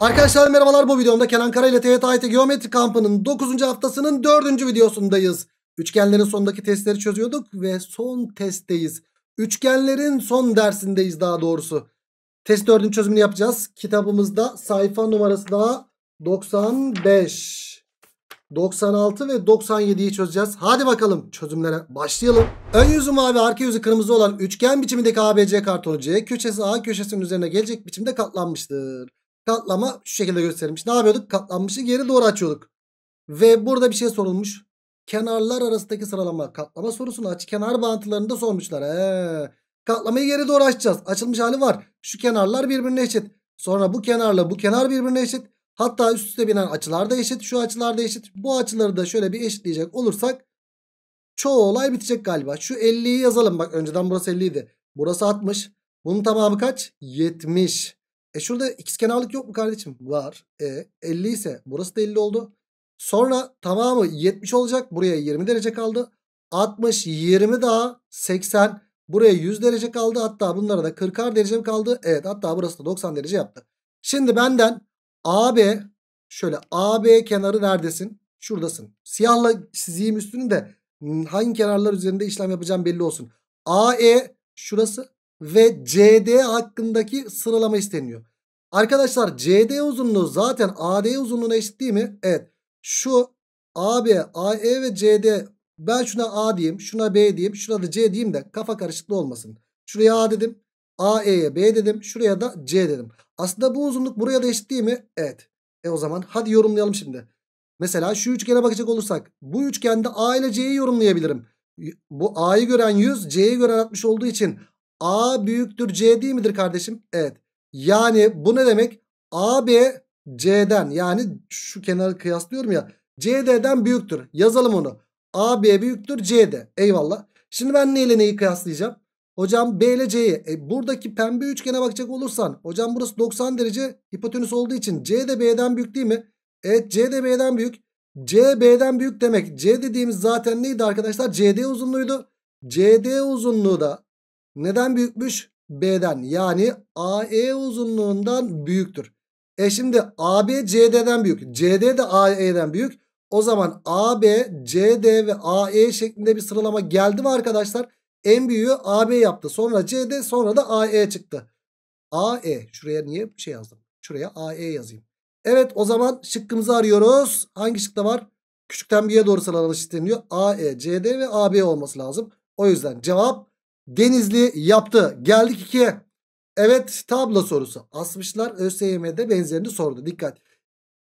Arkadaşlar merhabalar bu videomda Kenan Kara ile TYT Geometri Kampı'nın 9. haftasının 4. videosundayız. Üçgenlerin sondaki testleri çözüyorduk ve son testteyiz. Üçgenlerin son dersindeyiz daha doğrusu. Test 4'ün çözümünü yapacağız. Kitabımızda sayfa numarası da 95, 96 ve 97'yi çözeceğiz. Hadi bakalım çözümlere başlayalım. Ön yüzü mavi, arka yüzü kırmızı olan üçgen biçimindeki ABC kartonu C köşesi A köşesinin üzerine gelecek biçimde katlanmıştır. Katlama şu şekilde gösterilmiş. Ne yapıyorduk? Katlanmışı geri doğru açıyorduk. Ve burada bir şey sorulmuş. Kenarlar arasındaki sıralama katlama sorusunu aç kenar bağıntılarında sormuşlar. Ee, katlamayı geri doğru açacağız. Açılmış hali var. Şu kenarlar birbirine eşit. Sonra bu kenarla bu kenar birbirine eşit. Hatta üst üste binen açılar da eşit. Şu açılar da eşit. Bu açıları da şöyle bir eşitleyecek olursak çoğu olay bitecek galiba. Şu 50'yi yazalım. Bak önceden burası 50 idi. Burası 60. Bunun tamamı kaç? 70. E şurada x kenarlık yok mu kardeşim? Var. E 50 ise burası da 50 oldu. Sonra tamamı 70 olacak. Buraya 20 derece kaldı. 60, 20 daha 80. Buraya 100 derece kaldı. Hatta bunlara da 40'ar derece mi kaldı? Evet hatta burası da 90 derece yaptı. Şimdi benden AB şöyle AB kenarı neredesin? Şuradasın. Siyahla çizeyim üstünü de hangi kenarlar üzerinde işlem yapacağım belli olsun. AE şurası ve CD hakkındaki sıralama isteniyor. Arkadaşlar CD uzunluğu zaten AD uzunluğuna eşit değil mi? Evet. Şu AB, AE ve CD ben şuna A diyeyim, şuna B diyeyim, şuna da C diyeyim de kafa karışıklığı olmasın. Şuraya A dedim, AE'ye B dedim, şuraya da C dedim. Aslında bu uzunluk buraya da eşit değil mi? Evet. E o zaman hadi yorumlayalım şimdi. Mesela şu üçgene bakacak olursak bu üçgende A ile C'yi yorumlayabilirim. Bu A'yı gören 100, C'yi gören 60 olduğu için A büyüktür C değil midir kardeşim? Evet. Yani bu ne demek? AB C'den yani şu kenarı kıyaslıyorum ya. CD'den büyüktür. Yazalım onu. AB büyüktür CD. Eyvallah. Şimdi ben neyle neyi kıyaslayacağım? Hocam B ile C'yi. E, buradaki pembe üçgene bakacak olursan. Hocam burası 90 derece hipotenüs olduğu için C de B'den büyük değil mi? Evet C de B'den büyük. C B'den büyük demek. C dediğimiz zaten neydi arkadaşlar? CD uzunluğuydu. CD uzunluğu da neden büyükmüş? B'den yani AE uzunluğundan büyüktür. E şimdi AB CD'den büyük. CD de AE'den büyük. O zaman AB, CD ve AE şeklinde bir sıralama geldi mi arkadaşlar? En büyüğü AB yaptı. Sonra CD sonra da AE çıktı. AE. Şuraya niye bir şey yazdım? Şuraya AE yazayım. Evet o zaman şıkkımızı arıyoruz. Hangi şıkta var? Küçükten bir'e doğru sıralanış isteniyor. AE, CD ve AB olması lazım. O yüzden cevap Denizli yaptı. Geldik 2'ye. Evet tablo sorusu. Asmışlar ÖSYM'de benzerini sordu. Dikkat.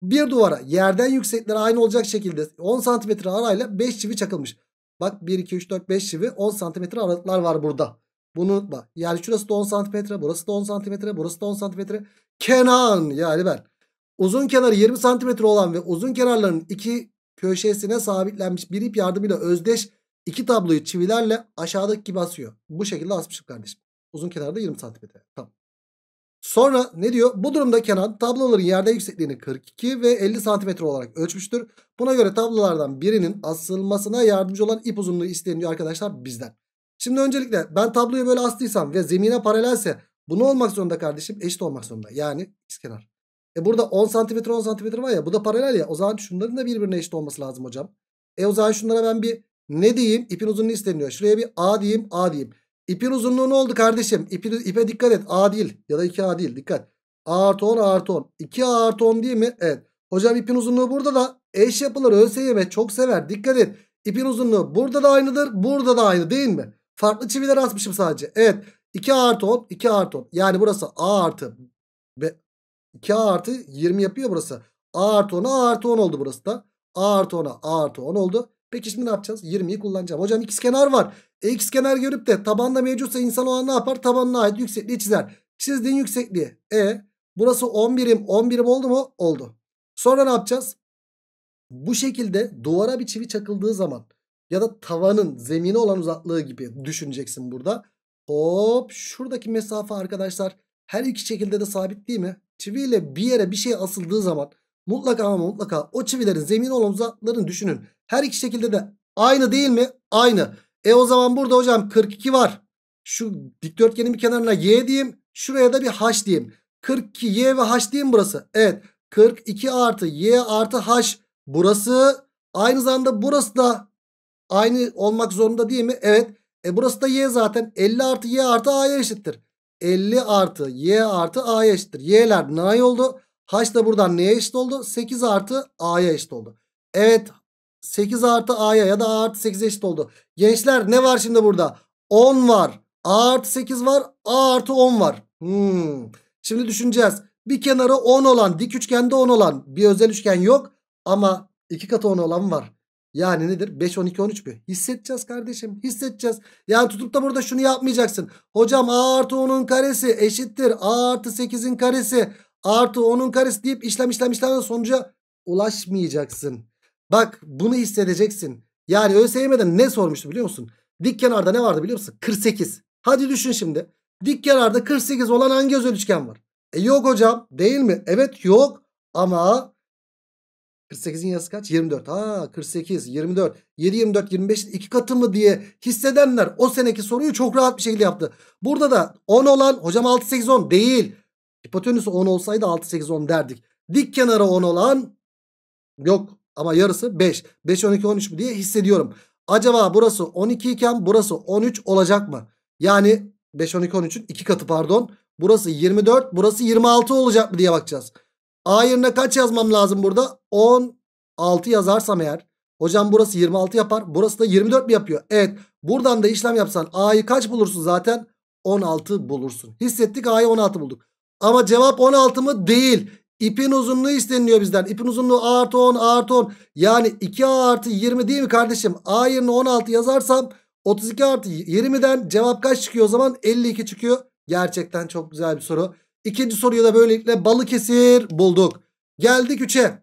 Bir duvara yerden yüksekleri aynı olacak şekilde 10 cm arayla 5 çivi çakılmış. Bak 1, 2, 3, 4, 5 çivi 10 cm aralıklar var burada. Bunu unutma. Yani şurası da 10 cm, burası da 10 cm, burası da 10 cm. Kenan yani ben. Uzun kenarı 20 cm olan ve uzun kenarların iki köşesine sabitlenmiş bir ip yardımıyla özdeş İki tabloyu çivilerle aşağıdaki gibi asıyor. Bu şekilde asmışım kardeşim. Uzun kenarda 20 santimetre. Tamam. Sonra ne diyor? Bu durumda Kenan tabloların yerde yüksekliğini 42 ve 50 santimetre olarak ölçmüştür. Buna göre tablolardan birinin asılmasına yardımcı olan ip uzunluğu isteniyor arkadaşlar bizden. Şimdi öncelikle ben tabloyu böyle astıysam ve zemine paralelse bu ne olmak zorunda kardeşim? Eşit olmak zorunda. Yani kenar. E burada 10 santimetre 10 santimetre var ya bu da paralel ya. O zaman şunların da birbirine eşit olması lazım hocam. E o zaman şunlara ben bir ne diyeyim? İpin uzunluğu isteniyor. Şuraya bir A diyeyim. A diyeyim. İpin uzunluğu ne oldu kardeşim? İpi, ipe dikkat et. A değil. Ya da 2A değil. Dikkat. A artı 10 A artı 10. 2A artı 10 değil mi? Evet. Hocam ipin uzunluğu burada da eş yapılır. ÖSYM çok sever. Dikkat et. İpin uzunluğu burada da aynıdır. Burada da aynı değil mi? Farklı çiviler asmışım sadece. Evet. 2 artı 10. 2 artı 10. Yani burası A artı. 2 A artı 20 yapıyor burası. A artı 10'a A artı 10 oldu burası da. A artı 10'a A artı 10 oldu. Peki şimdi ne yapacağız? 20'yi kullanacağım. Hocam x kenar var. E, x kenar görüp de tabanda mevcutsa insan olan ne yapar? Tabanına ait yüksekliği çizer. Çizdin yüksekliği. E burası 10 birim. 10 birim oldu mu? Oldu. Sonra ne yapacağız? Bu şekilde duvara bir çivi çakıldığı zaman ya da tavanın zemine olan uzaklığı gibi düşüneceksin burada. Hop şuradaki mesafe arkadaşlar her iki şekilde de sabit değil mi? Çiviyle bir yere bir şey asıldığı zaman Mutlaka ama mutlaka o çivilerin zemin olan uzaklıklarını düşünün. Her iki şekilde de aynı değil mi? Aynı. E o zaman burada hocam 42 var. Şu dikdörtgenin bir kenarına y diyeyim. Şuraya da bir h diyeyim. 42 y ve h diyeyim burası. Evet 42 artı y artı h burası. Aynı zamanda burası da aynı olmak zorunda değil mi? Evet. E burası da y zaten 50 artı y artı a'ya eşittir. 50 artı y artı a'ya eşittir. Y'ler nay oldu. H da buradan neye eşit oldu? 8 artı A'ya eşit oldu. Evet 8 artı A'ya ya da A artı 8'e eşit oldu. Gençler ne var şimdi burada? 10 var. A artı 8 var. A artı 10 var. Hmm. Şimdi düşüneceğiz. Bir kenarı 10 olan dik üçgende 10 olan bir özel üçgen yok. Ama iki katı 10 olan var. Yani nedir? 5, 12, 13 mü? Hissedeceğiz kardeşim. Hissedeceğiz. Yani tutup da burada şunu yapmayacaksın. Hocam A artı 10'un karesi eşittir. A artı 8'in karesi artı 10'un karesi deyip işlem işlem işlemden sonuca ulaşmayacaksın. Bak bunu hissedeceksin. Yani ÖSYM'de ne sormuştu biliyor musun? Dik kenarda ne vardı biliyor musun? 48. Hadi düşün şimdi. Dik kenarda 48 olan hangi özel üçgen var? E yok hocam değil mi? Evet yok ama 48'in yazısı kaç? 24. Ha 48, 24, 7, 24, 25 iki katı mı diye hissedenler o seneki soruyu çok rahat bir şekilde yaptı. Burada da 10 olan hocam 6, 8, 10 değil. Hipotenüsü 10 olsaydı 6 8 10 derdik. Dik kenarı 10 olan yok ama yarısı 5. 5 12 13 mü diye hissediyorum. Acaba burası 12 iken burası 13 olacak mı? Yani 5 12 13'ün 2 katı pardon. Burası 24 burası 26 olacak mı diye bakacağız. A yerine kaç yazmam lazım burada? 16 yazarsam eğer. Hocam burası 26 yapar. Burası da 24 mi yapıyor? Evet. Buradan da işlem yapsan A'yı kaç bulursun zaten? 16 bulursun. Hissettik A'yı 16 bulduk. Ama cevap 16 mı? Değil. İpin uzunluğu isteniliyor bizden. İpin uzunluğu A artı 10 A artı 10. Yani 2A artı 20 değil mi kardeşim? A yerine 16 yazarsam 32 artı 20'den cevap kaç çıkıyor o zaman? 52 çıkıyor. Gerçekten çok güzel bir soru. İkinci soruyu da böylelikle Balıkesir bulduk. Geldik 3'e.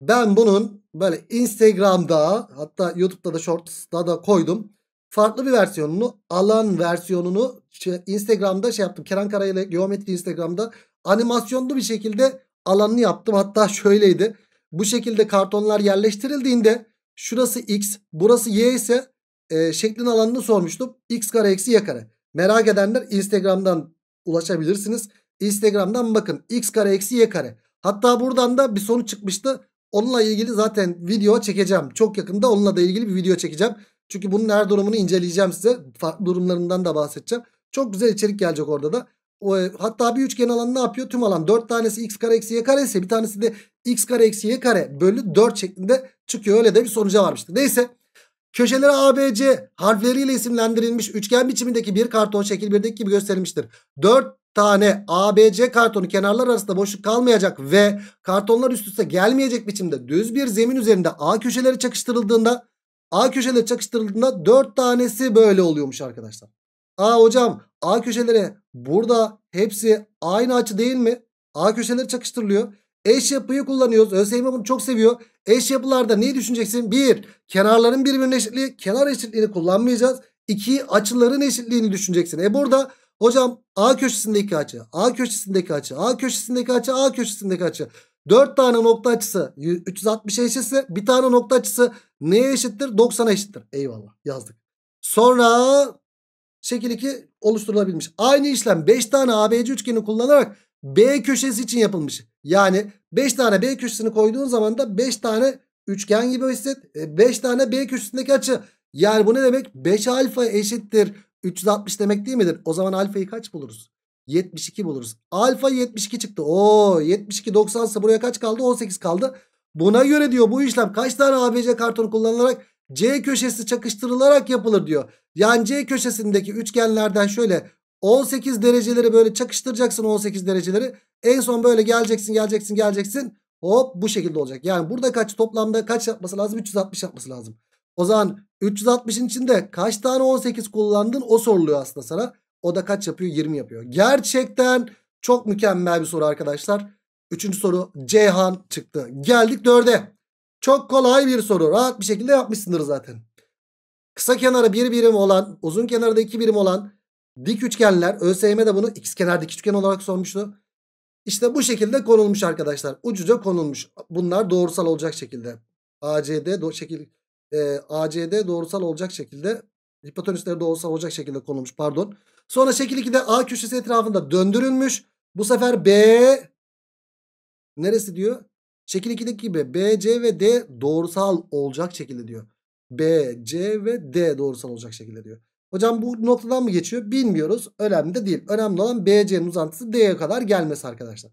Ben bunun böyle Instagram'da hatta YouTube'da da Shorts'da da koydum. Farklı bir versiyonunu alan versiyonunu şey, Instagram'da şey yaptım. Kenan Karayla geometri Instagram'da animasyonlu bir şekilde alanını yaptım. Hatta şöyleydi. Bu şekilde kartonlar yerleştirildiğinde şurası x burası y ise e, şeklin alanını sormuştum. x kare eksi y kare. Merak edenler Instagram'dan ulaşabilirsiniz. Instagram'dan bakın x kare eksi y kare. Hatta buradan da bir sonuç çıkmıştı. Onunla ilgili zaten video çekeceğim. Çok yakında onunla da ilgili bir video çekeceğim. Çünkü bunun her durumunu inceleyeceğim size. Farklı durumlarından da bahsedeceğim. Çok güzel içerik gelecek orada da. E, hatta bir üçgen alan ne yapıyor? Tüm alan dört tanesi x kare eksi y kare ise bir tanesi de x kare eksi y kare bölü 4 şeklinde çıkıyor. Öyle de bir sonuca varmıştı. Neyse köşeleri ABC harfleriyle isimlendirilmiş üçgen biçimindeki bir karton şekil 1'deki gibi gösterilmiştir. 4 tane ABC kartonu kenarlar arasında boşluk kalmayacak ve kartonlar üst üste gelmeyecek biçimde düz bir zemin üzerinde A köşeleri çakıştırıldığında A köşeleri çakıştırıldığında 4 tanesi böyle oluyormuş arkadaşlar. Aa hocam A köşeleri burada hepsi aynı açı değil mi? A köşeleri çakıştırılıyor. Eş yapıyı kullanıyoruz. ÖSYM bunu çok seviyor. Eş yapılarda neyi düşüneceksin? Bir, kenarların birbirine eşitliği. Kenar eşitliğini kullanmayacağız. İki, açıların eşitliğini düşüneceksin. E burada hocam A köşesindeki açı, A köşesindeki açı, A köşesindeki açı, A köşesindeki açı. Dört tane nokta açısı 360 eşitse bir tane nokta açısı neye eşittir? 90'a eşittir. Eyvallah yazdık. Sonra Şekil 2 oluşturulabilmiş. Aynı işlem 5 tane ABC üçgeni kullanarak B köşesi için yapılmış. Yani 5 tane B köşesini koyduğun zaman da 5 tane üçgen gibi hisset. 5 e, tane B köşesindeki açı. Yani bu ne demek? 5 alfa eşittir 360 demek değil midir? O zaman alfayı kaç buluruz? 72 buluruz. Alfa 72 çıktı. Oo 72 90 ise buraya kaç kaldı? 18 kaldı. Buna göre diyor bu işlem kaç tane ABC kartonu kullanılarak C köşesi çakıştırılarak yapılır diyor. Yani C köşesindeki üçgenlerden şöyle 18 dereceleri böyle çakıştıracaksın 18 dereceleri. En son böyle geleceksin geleceksin geleceksin. Hop bu şekilde olacak. Yani burada kaç toplamda kaç yapması lazım? 360 yapması lazım. O zaman 360'ın içinde kaç tane 18 kullandın o soruluyor aslında sana. O da kaç yapıyor? 20 yapıyor. Gerçekten çok mükemmel bir soru arkadaşlar. Üçüncü soru Ceyhan çıktı. Geldik dörde. Çok kolay bir soru. Rahat bir şekilde yapmışsındır zaten. Kısa kenarı bir birim olan, uzun kenarı da iki birim olan dik üçgenler. ÖSYM de bunu x kenar dik üçgen olarak sormuştu. İşte bu şekilde konulmuş arkadaşlar. Ucuca konulmuş. Bunlar doğrusal olacak şekilde. ACD do şekil e, ACD doğrusal olacak şekilde hipotenüsleri doğrusal olacak şekilde konulmuş pardon. Sonra şekil 2'de A köşesi etrafında döndürülmüş. Bu sefer B neresi diyor? Şekil 2'deki gibi B, C ve D doğrusal olacak şekilde diyor. B, C ve D doğrusal olacak şekilde diyor. Hocam bu noktadan mı geçiyor? Bilmiyoruz. Önemli de değil. Önemli olan BC'nin uzantısı D'ye kadar gelmesi arkadaşlar.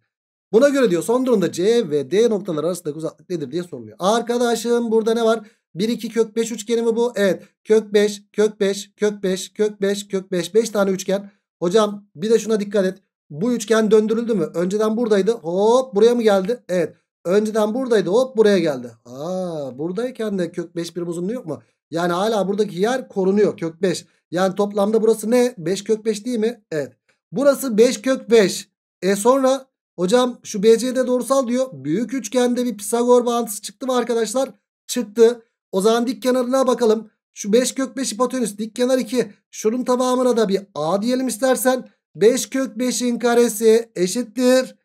Buna göre diyor son durumda C ve D noktaları arasındaki uzaklık nedir diye soruluyor. Arkadaşım burada ne var? 1 2 kök 5 üçgeni mi bu? Evet. Kök 5, kök 5, kök 5, kök 5, kök 5. 5 tane üçgen. Hocam bir de şuna dikkat et. Bu üçgen döndürüldü mü? Önceden buradaydı. Hop buraya mı geldi? Evet. Önceden buradaydı hop buraya geldi. Aa buradayken de kök 5 birim uzunluğu yok mu? Yani hala buradaki yer korunuyor kök 5. Yani toplamda burası ne? 5 kök 5 değil mi? Evet. Burası 5 kök 5. E sonra hocam şu BC'de doğrusal diyor. Büyük üçgende bir Pisagor bağıntısı çıktı mı arkadaşlar? Çıktı. O zaman dik kenarına bakalım. Şu 5 kök 5 hipotenüs dik kenar 2. Şunun tamamına da bir A diyelim istersen. 5 kök 5'in karesi eşittir.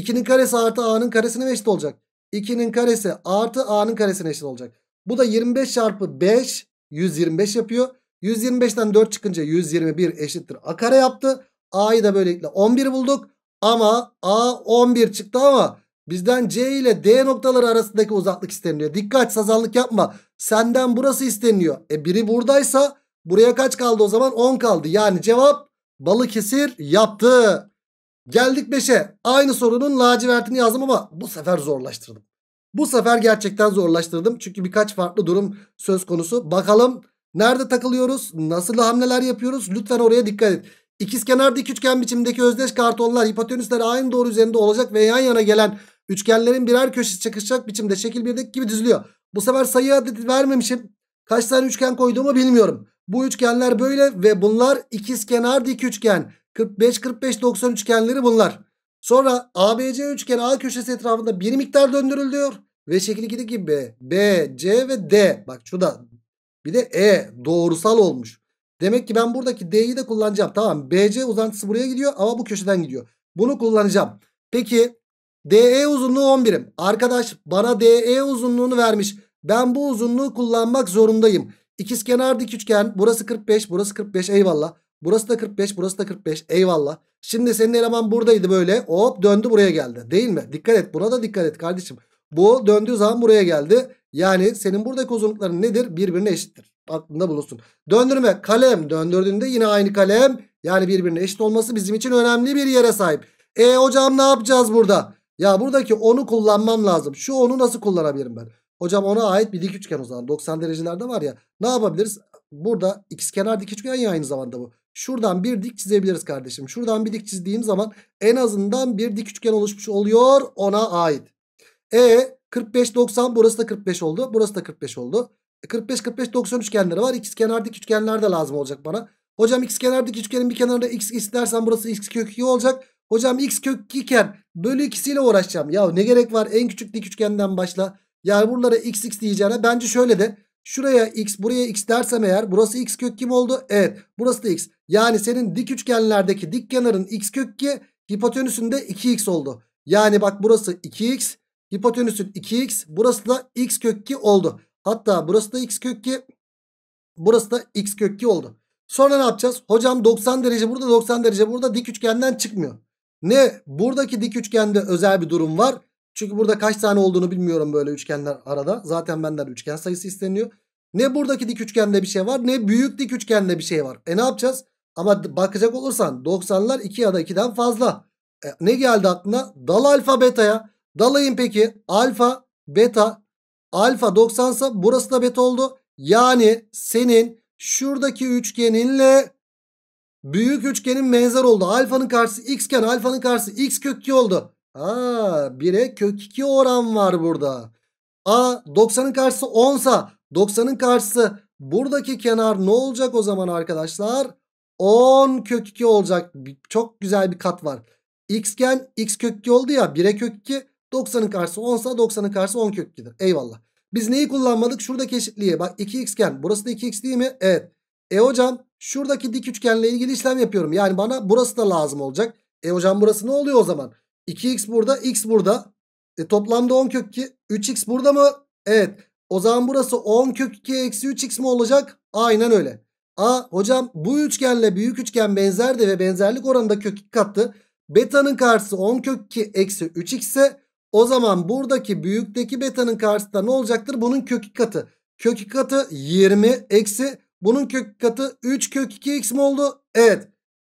2'nin karesi artı a'nın karesine eşit olacak. 2'nin karesi artı a'nın karesine eşit olacak. Bu da 25 çarpı 5 125 yapıyor. 125'ten 4 çıkınca 121 eşittir a kare yaptı. a'yı da böylelikle 11 bulduk. Ama a 11 çıktı ama bizden c ile d noktaları arasındaki uzaklık isteniliyor. Dikkat sazanlık yapma. Senden burası isteniyor. E biri buradaysa buraya kaç kaldı o zaman 10 kaldı. Yani cevap Balıkesir yaptı. Geldik 5'e. Aynı sorunun lacivertini yazdım ama bu sefer zorlaştırdım. Bu sefer gerçekten zorlaştırdım. Çünkü birkaç farklı durum söz konusu. Bakalım nerede takılıyoruz? Nasıl hamleler yapıyoruz? Lütfen oraya dikkat et. İkizkenar dik üçgen biçimindeki özdeş kartonlar hipotenüsler aynı doğru üzerinde olacak ve yan yana gelen üçgenlerin birer köşesi çakışacak biçimde şekil 1'deki gibi düzülüyor. Bu sefer sayı adeti vermemişim. Kaç tane üçgen koyduğumu bilmiyorum. Bu üçgenler böyle ve bunlar ikizkenar dik üçgen. 45 45 90 üçgenleri bunlar. Sonra ABC üçgeni A köşesi etrafında bir miktar döndürülüyor. Ve şekil 2'deki gibi B, C ve D. Bak şurada bir de E doğrusal olmuş. Demek ki ben buradaki D'yi de kullanacağım. Tamam BC uzantısı buraya gidiyor ama bu köşeden gidiyor. Bunu kullanacağım. Peki DE uzunluğu 10 Arkadaş bana DE uzunluğunu vermiş. Ben bu uzunluğu kullanmak zorundayım. İkizkenar dik üçgen burası 45 burası 45 eyvallah. Burası da 45 burası da 45 eyvallah. Şimdi senin eleman buradaydı böyle hop döndü buraya geldi değil mi? Dikkat et buna da dikkat et kardeşim. Bu döndüğü zaman buraya geldi. Yani senin buradaki uzunlukların nedir? Birbirine eşittir. Aklında bulunsun. Döndürme kalem döndürdüğünde yine aynı kalem. Yani birbirine eşit olması bizim için önemli bir yere sahip. E hocam ne yapacağız burada? Ya buradaki onu kullanmam lazım. Şu onu nasıl kullanabilirim ben? Hocam ona ait bir dik üçgen o zaman. 90 derecelerde var ya. Ne yapabiliriz? Burada ikizkenar dik üçgen ya aynı zamanda bu. Şuradan bir dik çizebiliriz kardeşim. Şuradan bir dik çizdiğim zaman en azından bir dik üçgen oluşmuş oluyor ona ait. E 45 90 burası da 45 oldu. Burası da 45 oldu. 45 45 90 üçgenleri var. İkiz kenar dik üçgenler de lazım olacak bana. Hocam x kenar dik üçgenin bir kenarında x istersen burası x kök 2 olacak. Hocam x kök 2 iken bölü ile uğraşacağım. Ya ne gerek var en küçük dik üçgenden başla. Yani buralara x x diyeceğine bence şöyle de şuraya x buraya x dersem eğer burası x kök kim oldu? Evet burası da x. Yani senin dik üçgenlerdeki dik kenarın x kök 2 hipotenüsünde 2x oldu. Yani bak burası 2x hipotenüsün 2x burası da x kök 2 oldu. Hatta burası da x kök 2 burası da x kök 2 oldu. Sonra ne yapacağız? Hocam 90 derece burada 90 derece burada dik üçgenden çıkmıyor. Ne buradaki dik üçgende özel bir durum var. Çünkü burada kaç tane olduğunu bilmiyorum böyle üçgenler arada. Zaten benden üçgen sayısı isteniyor. Ne buradaki dik üçgende bir şey var ne büyük dik üçgende bir şey var. E ne yapacağız? Ama bakacak olursan 90'lar 2 ya da 2'den fazla. E, ne geldi aklına? Dal alfa beta'ya. Dalayım peki. Alfa beta. Alfa 90 ise burası da beta oldu. Yani senin şuradaki üçgeninle büyük üçgenin benzer oldu. Alfanın karşısı x iken alfanın karşısı x kök 2 oldu. Aa 1'e kök 2 oran var burada. A 90'ın karşısı 10 sa 90'ın karşısı buradaki kenar ne olacak o zaman arkadaşlar? 10 kök 2 olacak. Çok güzel bir kat var. Xgen x kök 2 oldu ya 1'e kök 2 90'ın karşısı 10 ise 90'ın karşısı 10 kök 2'dir. Eyvallah. Biz neyi kullanmadık? Şuradaki eşitliği. Bak 2 xgen. Burası da 2x değil mi? Evet. E hocam şuradaki dik üçgenle ilgili işlem yapıyorum. Yani bana burası da lazım olacak. E hocam burası ne oluyor o zaman? 2x burada x burada. E, toplamda 10 kök 2. 3x burada mı? Evet. O zaman burası 10 kök 2 eksi 3x mi olacak? Aynen öyle. A hocam bu üçgenle büyük üçgen benzerdi ve benzerlik oranında kök 2 kattı. Beta'nın karşısı 10 kök 2 eksi 3 ise o zaman buradaki büyükteki beta'nın karşısı da ne olacaktır? Bunun kök 2 katı. Kök 2 katı 20 eksi bunun kök 2 katı 3 kök 2 x mi oldu? Evet.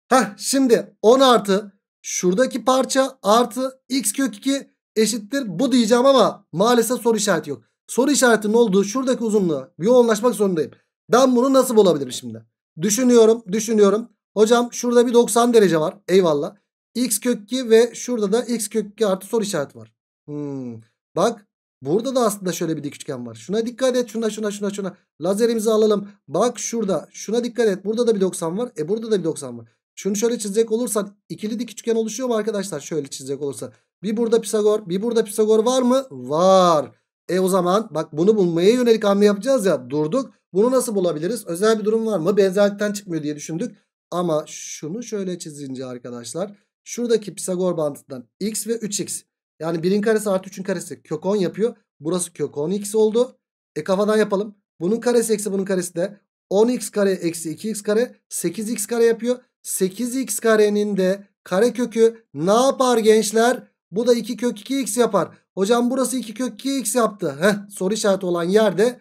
Heh şimdi 10 artı şuradaki parça artı x kök 2 eşittir bu diyeceğim ama maalesef soru işareti yok. Soru işaretinin olduğu şuradaki uzunluğa yoğunlaşmak zorundayım. Ben bunu nasıl bulabilirim şimdi? Düşünüyorum düşünüyorum. Hocam şurada bir 90 derece var. Eyvallah. X kök 2 ve şurada da X kök 2 artı soru işareti var. Hmm. Bak burada da aslında şöyle bir dik üçgen var. Şuna dikkat et. Şuna şuna şuna şuna. Lazerimizi alalım. Bak şurada. Şuna dikkat et. Burada da bir 90 var. E burada da bir 90 var. Şunu şöyle çizecek olursan ikili dik üçgen oluşuyor mu arkadaşlar? Şöyle çizecek olursa. Bir burada Pisagor, bir burada Pisagor var mı? Var. E o zaman bak bunu bulmaya yönelik hamle yapacağız ya durduk. Bunu nasıl bulabiliriz? Özel bir durum var mı? Benzerlikten çıkmıyor diye düşündük. Ama şunu şöyle çizince arkadaşlar. Şuradaki Pisagor bandından x ve 3x. Yani 1'in karesi artı 3'ün karesi kök 10 yapıyor. Burası kök 10 x oldu. E kafadan yapalım. Bunun karesi eksi bunun karesi de 10x kare eksi 2x kare 8x kare yapıyor. 8x karenin de kare kökü ne yapar gençler? Bu da 2 kök 2x yapar. Hocam burası 2 kök 2 x yaptı. Heh, soru işareti olan yerde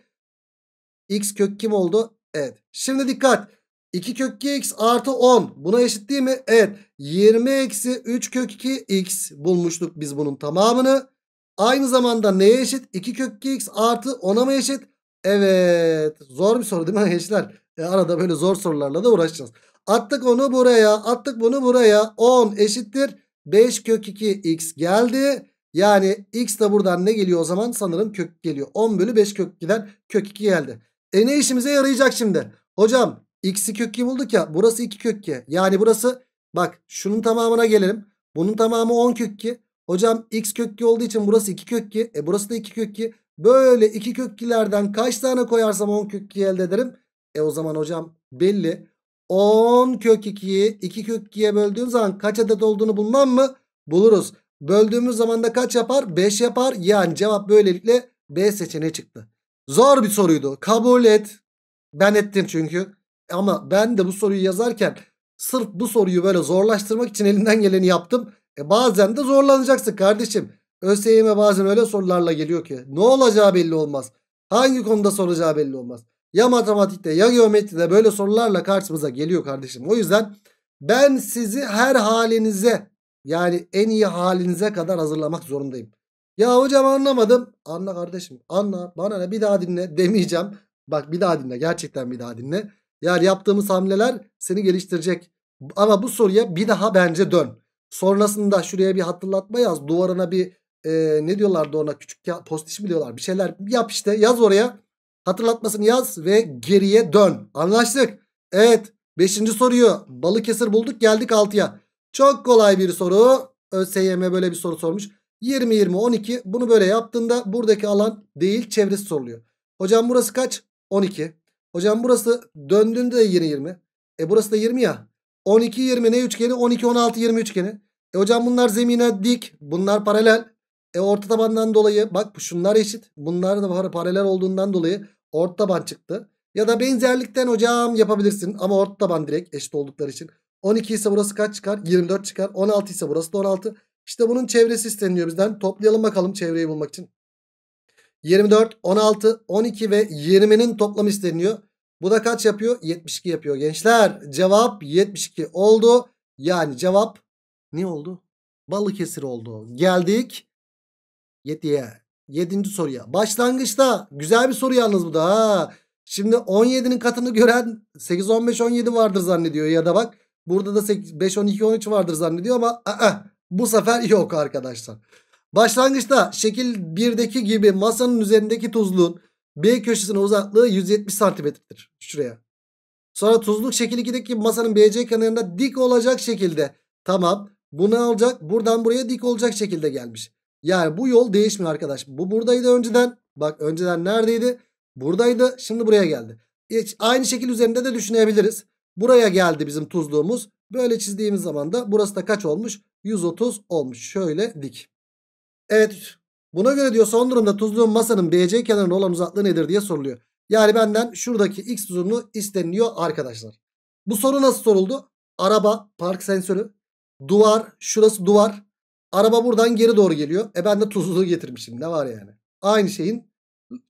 x kök kim oldu? Evet. Şimdi dikkat. 2 kök 2 x artı 10. Buna eşit değil mi? Evet. 20 eksi 3 kök 2 x bulmuştuk biz bunun tamamını. Aynı zamanda neye eşit? 2 kök 2 x artı 10'a mı eşit? Evet. Zor bir soru değil mi gençler? E arada böyle zor sorularla da uğraşacağız. Attık onu buraya. Attık bunu buraya. 10 eşittir. 5 kök 2 x geldi. Yani x de buradan ne geliyor o zaman? Sanırım kök geliyor. 10 bölü 5 kök giden kök 2 geldi. E ne işimize yarayacak şimdi? Hocam x'i kök 2 bulduk ya. Burası 2 kök 2. Yani burası bak şunun tamamına gelelim. Bunun tamamı 10 kök 2. Hocam x kök 2 olduğu için burası 2 kök 2. E burası da 2 kök 2. Böyle 2 kök 2'lerden kaç tane koyarsam 10 kök 2 elde ederim? E o zaman hocam belli. 10 kök 2'yi 2 kök 2'ye böldüğün zaman kaç adet olduğunu bulmam mı? Buluruz. Böldüğümüz zaman da kaç yapar? 5 yapar. Yani cevap böylelikle B seçeneği çıktı. Zor bir soruydu. Kabul et. Ben ettim çünkü. Ama ben de bu soruyu yazarken sırf bu soruyu böyle zorlaştırmak için elinden geleni yaptım. E bazen de zorlanacaksın kardeşim. ÖSYM bazen öyle sorularla geliyor ki ne olacağı belli olmaz. Hangi konuda soracağı belli olmaz. Ya matematikte ya geometride böyle sorularla karşımıza geliyor kardeşim. O yüzden ben sizi her halinize yani en iyi halinize kadar hazırlamak zorundayım. Ya hocam anlamadım. Anla kardeşim anla bana ne bir daha dinle demeyeceğim. Bak bir daha dinle gerçekten bir daha dinle. Yani yaptığımız hamleler seni geliştirecek. Ama bu soruya bir daha bence dön. Sonrasında şuraya bir hatırlatma yaz. Duvarına bir e, ne diyorlardı ona küçük ya postiş mi diyorlar bir şeyler yap işte yaz oraya. Hatırlatmasını yaz ve geriye dön. Anlaştık. Evet 5. soruyu Balıkesir bulduk geldik 6'ya. Çok kolay bir soru. ÖSYM böyle bir soru sormuş. 20, 20, 12. Bunu böyle yaptığında buradaki alan değil çevresi soruluyor. Hocam burası kaç? 12. Hocam burası döndüğünde de 20, 20. E burası da 20 ya. 12, 20 ne üçgeni? 12, 16, 20 üçgeni. E hocam bunlar zemine dik. Bunlar paralel. E orta tabandan dolayı bak şunlar eşit. Bunlar da paralel olduğundan dolayı orta taban çıktı. Ya da benzerlikten hocam yapabilirsin. Ama orta taban direkt eşit oldukları için. 12 ise burası kaç çıkar? 24 çıkar. 16 ise burası da 16. İşte bunun çevresi isteniyor bizden. Toplayalım bakalım çevreyi bulmak için. 24, 16, 12 ve 20'nin toplamı isteniyor. Bu da kaç yapıyor? 72 yapıyor gençler. Cevap 72 oldu. Yani cevap ne oldu? Balıkesir oldu. Geldik 7'ye. 7. soruya. Başlangıçta güzel bir soru yalnız bu da. Ha. Şimdi 17'nin katını gören 8, 15, 17 vardır zannediyor ya da bak. Burada da 8, 5, 12, 13 vardır zannediyor ama ı -ı, bu sefer yok arkadaşlar. Başlangıçta şekil 1'deki gibi masanın üzerindeki tuzluğun B köşesine uzaklığı 170 santimetredir. Şuraya. Sonra tuzluk şekil 2'deki masanın BC kenarında dik olacak şekilde. Tamam. Bunu alacak Buradan buraya dik olacak şekilde gelmiş. Yani bu yol değişmiyor arkadaş. Bu buradaydı önceden. Bak önceden neredeydi? Buradaydı. Şimdi buraya geldi. Aynı şekil üzerinde de düşünebiliriz. Buraya geldi bizim tuzluğumuz. Böyle çizdiğimiz zaman da burası da kaç olmuş? 130 olmuş. Şöyle dik. Evet buna göre diyor son durumda tuzluğun masanın BC kenarına olan uzaklığı nedir diye soruluyor. Yani benden şuradaki x uzunluğu isteniliyor arkadaşlar. Bu soru nasıl soruldu? Araba, park sensörü, duvar, şurası duvar. Araba buradan geri doğru geliyor. E ben de tuzluğu getirmişim. Ne var yani? Aynı şeyin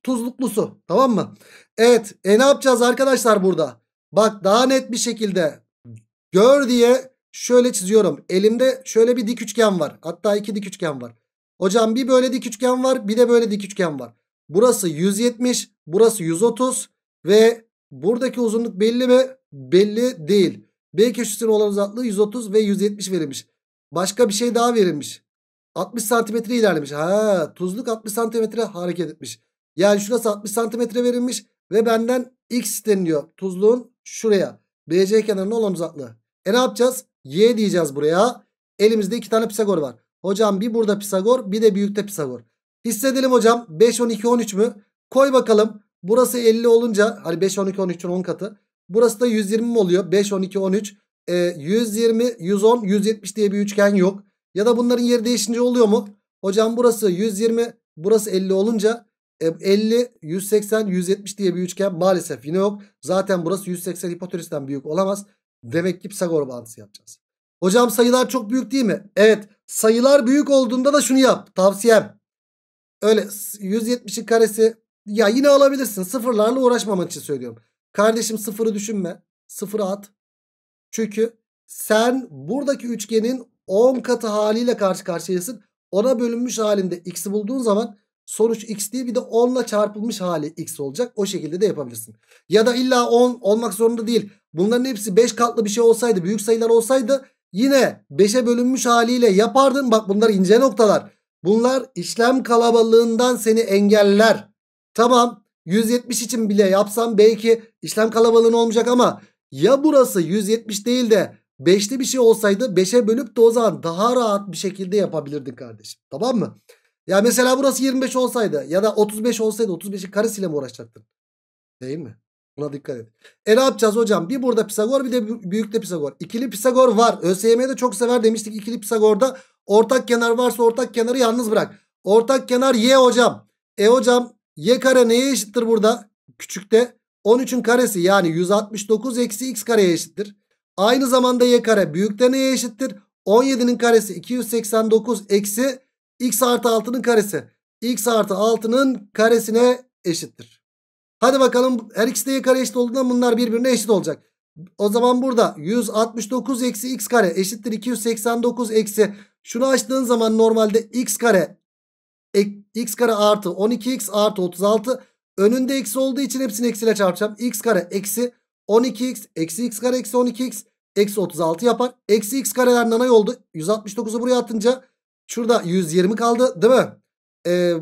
tuzluklusu. Tamam mı? Evet. E ne yapacağız arkadaşlar burada? Bak daha net bir şekilde gör diye şöyle çiziyorum. Elimde şöyle bir dik üçgen var. Hatta iki dik üçgen var. Hocam bir böyle dik üçgen var bir de böyle dik üçgen var. Burası 170 burası 130 ve buradaki uzunluk belli mi? Belli değil. B köşesinin olan uzaklığı 130 ve 170 verilmiş. Başka bir şey daha verilmiş. 60 santimetre ilerlemiş. Ha, tuzluk 60 santimetre hareket etmiş. Yani şurası 60 santimetre verilmiş ve benden x deniliyor. Tuzluğun şuraya. BC kenarının olan uzaklığı. E ne yapacağız? Y diyeceğiz buraya. Elimizde iki tane Pisagor var. Hocam bir burada Pisagor bir de büyükte Pisagor. Hissedelim hocam. 5, 12, 13 mü? Koy bakalım. Burası 50 olunca hani 5, 12, 13'ün 10 katı. Burası da 120 mi oluyor? 5, 12, 13. E, 120, 110, 170 diye bir üçgen yok. Ya da bunların yeri değişince oluyor mu? Hocam burası 120, burası 50 olunca 50, 180, 170 diye bir üçgen maalesef yine yok. Zaten burası 180 hipotenüsten büyük olamaz. Demek ki Pisagor bağıntısı yapacağız. Hocam sayılar çok büyük değil mi? Evet sayılar büyük olduğunda da şunu yap. Tavsiyem. Öyle 170'in karesi ya yine alabilirsin. Sıfırlarla uğraşmaman için söylüyorum. Kardeşim sıfırı düşünme. Sıfırı at. Çünkü sen buradaki üçgenin 10 katı haliyle karşı karşıyasın. Ona bölünmüş halinde x'i bulduğun zaman sonuç x değil bir de 10 ile çarpılmış hali x olacak. O şekilde de yapabilirsin. Ya da illa 10 olmak zorunda değil. Bunların hepsi 5 katlı bir şey olsaydı büyük sayılar olsaydı yine 5'e bölünmüş haliyle yapardın. Bak bunlar ince noktalar. Bunlar işlem kalabalığından seni engeller. Tamam 170 için bile yapsam belki işlem kalabalığın olmayacak ama ya burası 170 değil de 5'li bir şey olsaydı 5'e bölüp de o zaman daha rahat bir şekilde yapabilirdin kardeşim. Tamam mı? Ya mesela burası 25 olsaydı ya da 35 olsaydı 35'in karesiyle mi uğraşacaktın? Değil mi? Buna dikkat edin. E ne yapacağız hocam? Bir burada Pisagor bir de büyükte Pisagor. İkili Pisagor var. ÖSYM'de çok sever demiştik ikili Pisagor'da. Ortak kenar varsa ortak kenarı yalnız bırak. Ortak kenar y hocam. E hocam y kare neye eşittir burada? Küçükte 13'ün karesi yani 169 eksi x kareye eşittir. Aynı zamanda y kare büyükte neye eşittir? 17'nin karesi 289 eksi x artı 6'nın karesi. x artı 6'nın karesine eşittir. Hadi bakalım her ikisi de y kare eşit olduğundan bunlar birbirine eşit olacak. O zaman burada 169 eksi x kare eşittir 289 eksi. Şunu açtığın zaman normalde x kare x kare artı 12x artı 36 önünde eksi olduğu için hepsini eksiyle çarpacağım. x kare eksi 12x eksi x kare eksi 12x eksi 36 yapar. Eksi x kareler nanay oldu. 169'u buraya atınca Şurada 120 kaldı değil mi? Ee,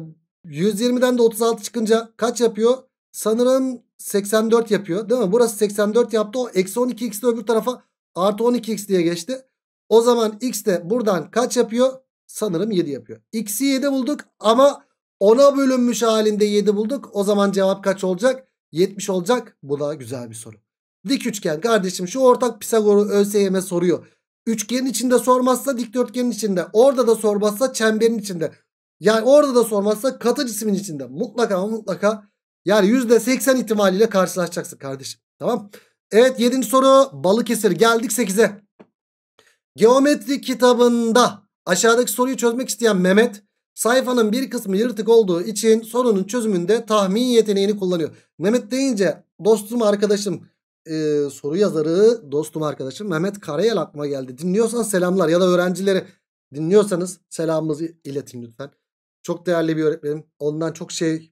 120'den de 36 çıkınca kaç yapıyor? Sanırım 84 yapıyor değil mi? Burası 84 yaptı. O eksi 12x de öbür tarafa artı 12x diye geçti. O zaman x de buradan kaç yapıyor? Sanırım 7 yapıyor. X'i 7 bulduk ama 10'a bölünmüş halinde 7 bulduk. O zaman cevap kaç olacak? 70 olacak. Bu da güzel bir soru. Dik üçgen kardeşim şu ortak Pisagor'u ÖSYM soruyor. Üçgenin içinde sormazsa dikdörtgenin içinde. Orada da sormazsa çemberin içinde. Yani orada da sormazsa katı cismin içinde. Mutlaka ama mutlaka yani %80 ihtimaliyle karşılaşacaksın kardeşim. Tamam. Evet yedinci soru Balıkesir. Geldik 8'e. Geometri kitabında aşağıdaki soruyu çözmek isteyen Mehmet sayfanın bir kısmı yırtık olduğu için sorunun çözümünde tahmin yeteneğini kullanıyor. Mehmet deyince dostum arkadaşım e, soru yazarı dostum arkadaşım Mehmet Karayel aklıma geldi. Dinliyorsan selamlar ya da öğrencileri dinliyorsanız selamımızı iletin lütfen. Çok değerli bir öğretmenim. Ondan çok şey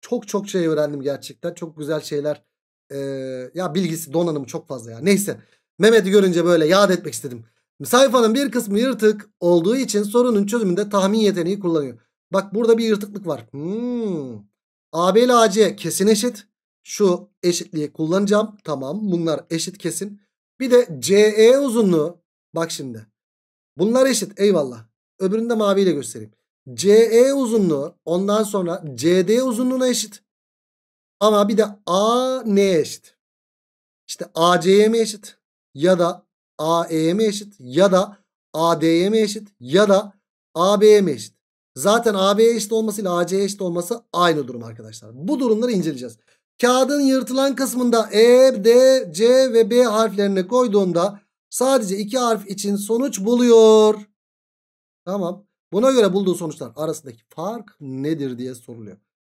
çok çok şey öğrendim gerçekten. Çok güzel şeyler. E, ya bilgisi donanımı çok fazla ya. Neyse Mehmet'i görünce böyle yad etmek istedim. Sayfanın bir kısmı yırtık olduğu için sorunun çözümünde tahmin yeteneği kullanıyor. Bak burada bir yırtıklık var. Hmm. AB ile AC kesin eşit. Şu eşitliği kullanacağım. Tamam bunlar eşit kesin. Bir de CE uzunluğu. Bak şimdi. Bunlar eşit eyvallah. Öbürünü de maviyle göstereyim. CE uzunluğu ondan sonra CD uzunluğuna eşit. Ama bir de AN e eşit. İşte AC'ye mi eşit? Ya da AE'ye mi eşit? Ya da AD'ye mi eşit? Ya da AB'ye mi eşit? Zaten AB'ye eşit olması ile AC'ye eşit olması aynı durum arkadaşlar. Bu durumları inceleyeceğiz. Kağıdın yırtılan kısmında E, D, C ve B harflerini koyduğunda sadece iki harf için sonuç buluyor. Tamam. Buna göre bulduğu sonuçlar arasındaki fark nedir diye soruluyor.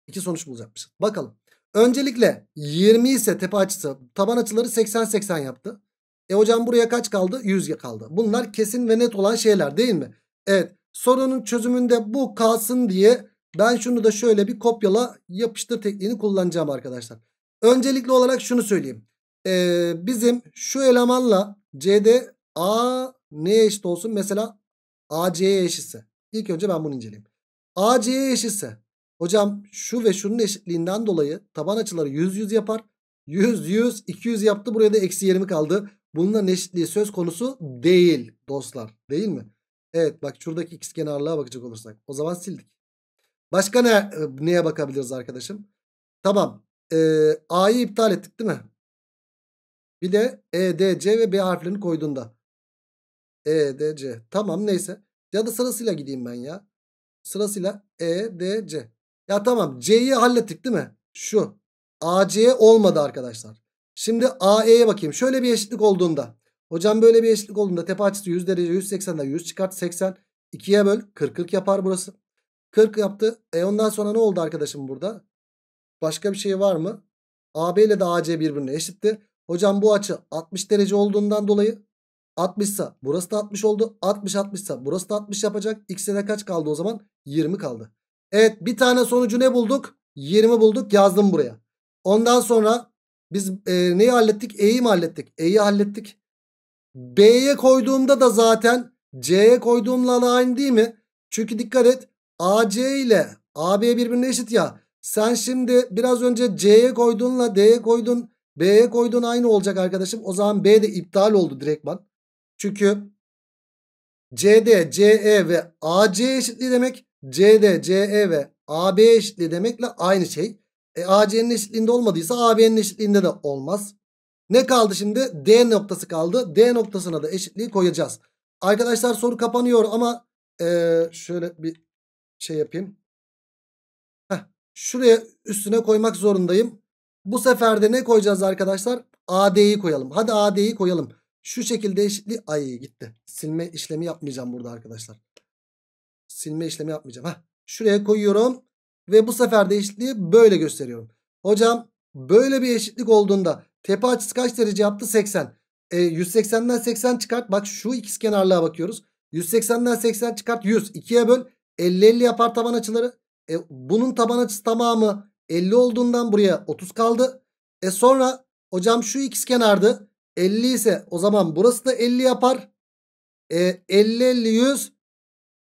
İki sonuç bulacakmışız. Bakalım. Öncelikle 20 ise tepe açısı taban açıları 80-80 yaptı. E hocam buraya kaç kaldı? 100 kaldı. Bunlar kesin ve net olan şeyler değil mi? Evet sorunun çözümünde bu kalsın diye ben şunu da şöyle bir kopyala yapıştır tekniğini kullanacağım arkadaşlar. Öncelikli olarak şunu söyleyeyim. Ee, bizim şu elemanla CD A neye eşit olsun? Mesela AC'ye eşitse. İlk önce ben bunu inceleyeyim. AC'ye eşitse. Hocam şu ve şunun eşitliğinden dolayı taban açıları 100 100 yapar. 100 100 200 yaptı. Buraya da eksi 20 kaldı. Bunların eşitliği söz konusu değil dostlar. Değil mi? Evet bak şuradaki x kenarlığa bakacak olursak. O zaman sildik. Başka ne, e, neye bakabiliriz arkadaşım? Tamam. Ee, A'yı iptal ettik değil mi? Bir de E, D, C ve B harflerini koyduğunda. E, D, C. Tamam neyse. Ya da sırasıyla gideyim ben ya. Sırasıyla E, D, C. Ya tamam C'yi hallettik değil mi? Şu. A, C olmadı arkadaşlar. Şimdi A, E'ye bakayım. Şöyle bir eşitlik olduğunda. Hocam böyle bir eşitlik olduğunda tepe açısı 100 derece 180'den 100 çıkart 80. 2'ye böl 40 40 yapar burası. 40 yaptı. E ondan sonra ne oldu arkadaşım burada? Başka bir şey var mı? AB ile de AC birbirine eşitti. Hocam bu açı 60 derece olduğundan dolayı 60 ise burası da 60 oldu. 60 60 ise burası da 60 yapacak. X'e de kaç kaldı o zaman? 20 kaldı. Evet bir tane sonucu ne bulduk? 20 bulduk yazdım buraya. Ondan sonra biz e, neyi hallettik? E'yi mi hallettik? E'yi hallettik. B'ye koyduğumda da zaten C'ye koyduğumla aynı değil mi? Çünkü dikkat et AC ile AB birbirine eşit ya. Sen şimdi biraz önce C'ye koyduğunla D'ye koydun B'ye koyduğun aynı olacak arkadaşım. O zaman B de iptal oldu direktman. Çünkü CD, CE ve AC eşitliği demek CD, CE ve AB eşitliği demekle aynı şey. E, AC'nin eşitliğinde olmadıysa AB'nin eşitliğinde de olmaz. Ne kaldı şimdi? D noktası kaldı. D noktasına da eşitliği koyacağız. Arkadaşlar soru kapanıyor ama e, şöyle bir şey yapayım. Heh, şuraya üstüne koymak zorundayım. Bu sefer de ne koyacağız arkadaşlar? AD'yi koyalım. Hadi AD'yi koyalım. Şu şekilde eşitli. Ay gitti. Silme işlemi yapmayacağım burada arkadaşlar. Silme işlemi yapmayacağım. Heh, şuraya koyuyorum. Ve bu sefer de eşitliği böyle gösteriyorum. Hocam böyle bir eşitlik olduğunda tepe açısı kaç derece yaptı? 80. E, 180'den 80 çıkart. Bak şu ikiz kenarlığa bakıyoruz. 180'den 80 çıkart 100. 2'ye böl. 50-50 yapar taban açıları. E, bunun taban açısı tamamı 50 olduğundan buraya 30 kaldı. E sonra hocam şu x kenardı 50 ise o zaman burası da 50 yapar. E, 50 50 100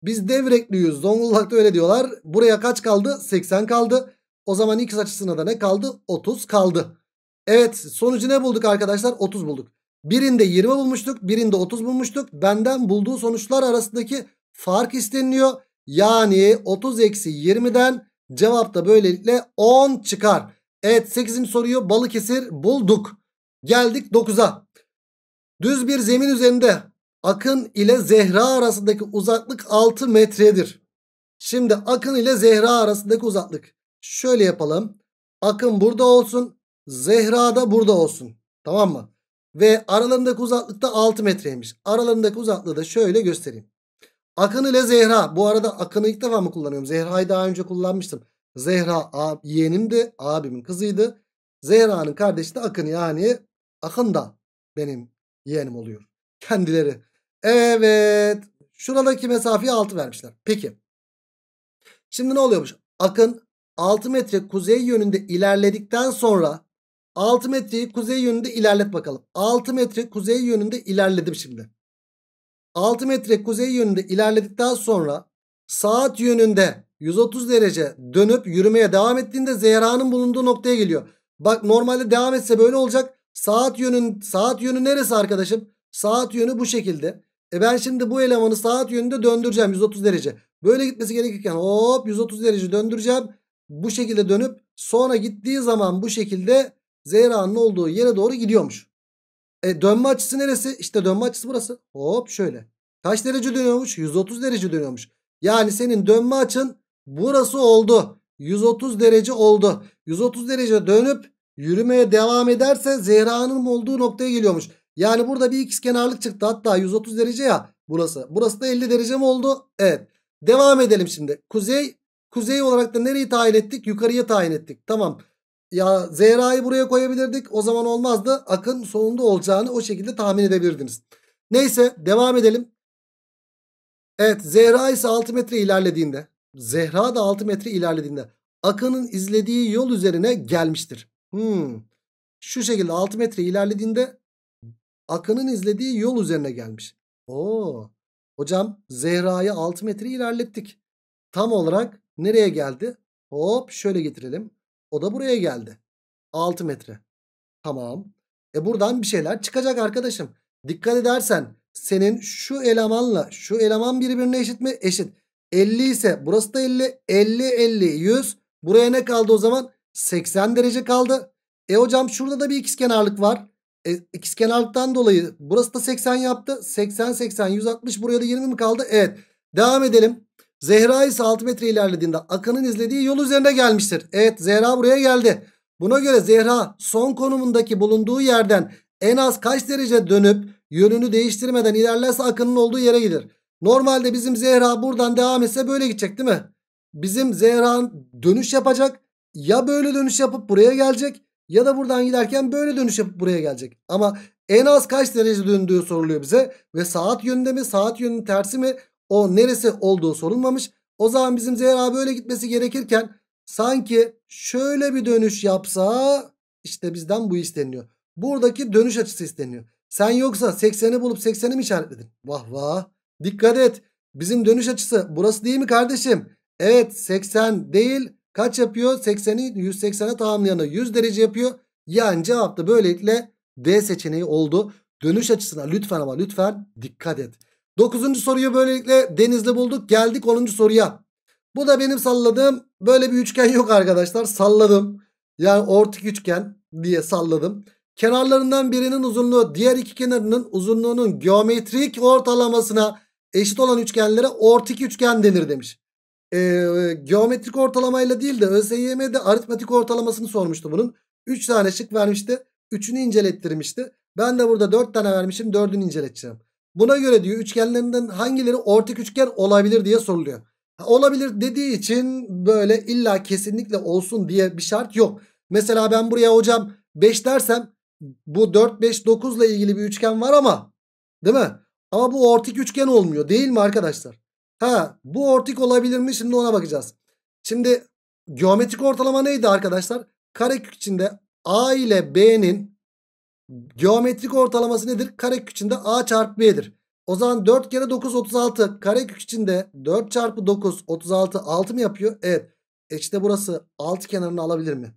biz devrekliyiz. Zonguldak'ta öyle diyorlar. Buraya kaç kaldı? 80 kaldı. O zaman x açısına da ne kaldı? 30 kaldı. Evet sonucu ne bulduk arkadaşlar? 30 bulduk. Birinde 20 bulmuştuk. Birinde 30 bulmuştuk. Benden bulduğu sonuçlar arasındaki fark isteniliyor. Yani 30 eksi 20'den cevap da böylelikle 10 çıkar. Evet 8. soruyu Balıkesir bulduk. Geldik 9'a. Düz bir zemin üzerinde Akın ile Zehra arasındaki uzaklık 6 metredir. Şimdi Akın ile Zehra arasındaki uzaklık. Şöyle yapalım. Akın burada olsun. Zehra da burada olsun. Tamam mı? Ve aralarındaki uzaklık da 6 metreymiş. Aralarındaki uzaklığı da şöyle göstereyim. Akın ile Zehra. Bu arada Akın'ı ilk defa mı kullanıyorum? Zehra'yı daha önce kullanmıştım. Zehra yeğenimdi, abimin kızıydı. Zehra'nın kardeşi de Akın yani Akın da benim yeğenim oluyor. Kendileri. Evet. Şuradaki mesafeyi 6 vermişler. Peki. Şimdi ne oluyormuş? Akın 6 metre kuzey yönünde ilerledikten sonra 6 metreyi kuzey yönünde ilerlet bakalım. 6 metre kuzey yönünde ilerledim şimdi. 6 metre kuzey yönünde ilerledikten sonra saat yönünde 130 derece dönüp yürümeye devam ettiğinde Zehra'nın bulunduğu noktaya geliyor. Bak normalde devam etse böyle olacak. Saat yönün saat yönü neresi arkadaşım? Saat yönü bu şekilde. E ben şimdi bu elemanı saat yönünde döndüreceğim 130 derece. Böyle gitmesi gerekirken hop 130 derece döndüreceğim. Bu şekilde dönüp sonra gittiği zaman bu şekilde Zehra'nın olduğu yere doğru gidiyormuş. E dönme açısı neresi? İşte dönme açısı burası. Hop şöyle. Kaç derece dönüyormuş? 130 derece dönüyormuş. Yani senin dönme açın burası oldu. 130 derece oldu. 130 derece dönüp yürümeye devam ederse Zehra'nın olduğu noktaya geliyormuş. Yani burada bir x çıktı. Hatta 130 derece ya burası. Burası da 50 derece mi oldu? Evet. Devam edelim şimdi. Kuzey. Kuzey olarak da nereyi tayin ettik? Yukarıya tayin ettik. Tamam ya Zehra'yı buraya koyabilirdik. O zaman olmazdı. Akın sonunda olacağını o şekilde tahmin edebilirdiniz. Neyse devam edelim. Evet Zehra ise 6 metre ilerlediğinde Zehra da 6 metre ilerlediğinde Akın'ın izlediği yol üzerine gelmiştir. Hmm. Şu şekilde 6 metre ilerlediğinde Akın'ın izlediği yol üzerine gelmiş. Oo. Hocam Zehra'yı 6 metre ilerlettik. Tam olarak nereye geldi? Hop şöyle getirelim. O da buraya geldi. 6 metre. Tamam. E buradan bir şeyler çıkacak arkadaşım. Dikkat edersen senin şu elemanla şu eleman birbirine eşit mi? Eşit. 50 ise burası da 50. 50, 50, 100. Buraya ne kaldı o zaman? 80 derece kaldı. E hocam şurada da bir ikizkenarlık var. E, ikizkenarlıktan dolayı burası da 80 yaptı. 80, 80, 160. Buraya da 20 mi kaldı? Evet. Devam edelim. Zehra ise 6 metre ilerlediğinde akının izlediği yol üzerine gelmiştir. Evet Zehra buraya geldi. Buna göre Zehra son konumundaki bulunduğu yerden en az kaç derece dönüp yönünü değiştirmeden ilerlerse Akın'ın olduğu yere gelir. Normalde bizim Zehra buradan devam etse böyle gidecek değil mi? Bizim Zehra dönüş yapacak. Ya böyle dönüş yapıp buraya gelecek ya da buradan giderken böyle dönüş yapıp buraya gelecek. Ama en az kaç derece döndüğü soruluyor bize ve saat yönünde mi saat yönünün tersi mi o neresi olduğu sorulmamış. O zaman bizim Zehra böyle gitmesi gerekirken sanki şöyle bir dönüş yapsa işte bizden bu isteniyor. Buradaki dönüş açısı isteniyor. Sen yoksa 80'i bulup 80'i mi işaretledin? Vah vah. Dikkat et. Bizim dönüş açısı burası değil mi kardeşim? Evet 80 değil. Kaç yapıyor? 80'i 180'e tamamlayanı 100 derece yapıyor. Yani cevap da böylelikle D seçeneği oldu. Dönüş açısına lütfen ama lütfen dikkat et. Dokuzuncu soruyu böylelikle denizli bulduk. Geldik onuncu soruya. Bu da benim salladığım böyle bir üçgen yok arkadaşlar. Salladım. Yani ortak üçgen diye salladım. Kenarlarından birinin uzunluğu diğer iki kenarının uzunluğunun geometrik ortalamasına eşit olan üçgenlere ortak üçgen denir demiş. Ee, geometrik ortalamayla değil de ÖSYM'de aritmetik ortalamasını sormuştu bunun. 3 tane şık vermişti. 3'ünü incelettirmişti. Ben de burada 4 tane vermişim 4'ünü inceleteceğim. Buna göre diyor üçgenlerinden hangileri ortak üçgen olabilir diye soruluyor. Olabilir dediği için böyle illa kesinlikle olsun diye bir şart yok. Mesela ben buraya hocam 5 dersem bu 4 5 9 ile ilgili bir üçgen var ama değil mi? Ama bu ortik üçgen olmuyor değil mi arkadaşlar? Ha bu ortik olabilir mi şimdi ona bakacağız. Şimdi geometrik ortalama neydi arkadaşlar? Karekök içinde A ile B'nin Geometrik ortalaması nedir? Karekök içinde a çarpı b'dir. O zaman 4 kere 9 36. Karekök içinde 4 çarpı 9 36 6 mı yapıyor? Evet. E işte burası 6 kenarını alabilir mi?